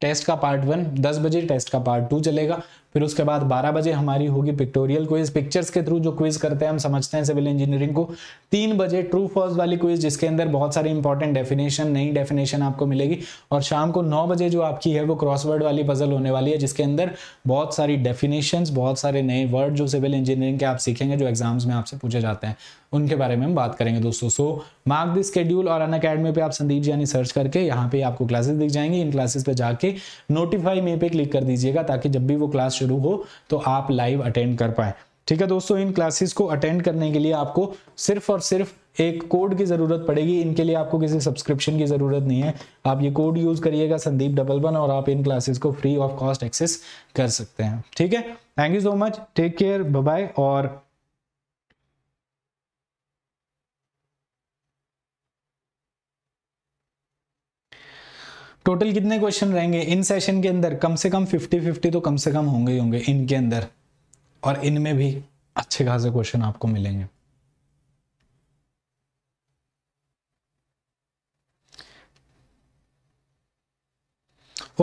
टेस्ट का पार्ट वन दस बजे टेस्ट का पार्ट टू चलेगा फिर उसके बाद 12 बजे हमारी होगी पिक्टोरियल क्विज पिक्चर्स के थ्रू जो क्विज करते हैं हम समझते हैं सिविल इंजीनियरिंग को तीन बजे ट्रू फॉल्स वाली क्विज जिसके अंदर बहुत सारी इंपॉर्टेंट डेफिनेशन नई डेफिनेशन आपको मिलेगी और शाम को नौ बजे जो आपकी है वो क्रॉसवर्ड वाली पजल होने वाली है जिसके अंदर बहुत सारी डेफिनेशन बहुत सारे नए वर्ड जो सिविल इंजीनियरिंग के आप सीखेंगे जो एग्जाम्स में आपसे पूछे जाते हैं उनके बारे में हम बात करेंगे दोस्तों सो मार्क द स्केड्यूल और अन अकेडमी पे आप संदीप जी यानी सर्च करके यहाँ पे आपको क्लासेस दिख जाएंगे इन क्लासेस पे जाके नोटिफाई मे पे क्लिक कर दीजिएगा ताकि जब भी वो क्लास शुरू हो तो आप लाइव अटेंड कर पाए ठीक है दोस्तों इन क्लासेस को अटेंड करने के लिए आपको सिर्फ और सिर्फ एक कोड की जरूरत पड़ेगी इनके लिए आपको किसी सब्सक्रिप्शन की जरूरत नहीं है आप ये कोड यूज करिएगा संदीप डबल वन और आप इन क्लासेस को फ्री ऑफ कॉस्ट एक्सेस कर सकते हैं ठीक है thank you so much take care bye और टोटल कितने क्वेश्चन रहेंगे इन सेशन के अंदर कम से कम फिफ्टी फिफ्टी तो कम से कम होंगे ही होंगे इनके अंदर और इनमें भी अच्छे खासे क्वेश्चन आपको मिलेंगे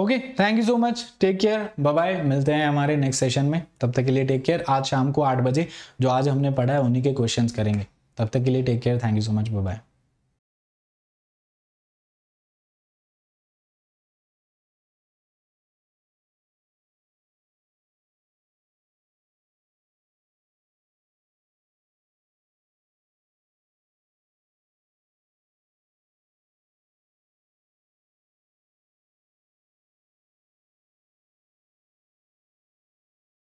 okay thank you so much take care bye bye मिलते हैं हमारे नेक्स्ट सेशन में तब तक के लिए टेक केयर आज शाम को आठ बजे जो आज हमने पढ़ा है उन्हीं के क्वेश्चंस करेंगे तब तक के लिए take care thank you so much bye bye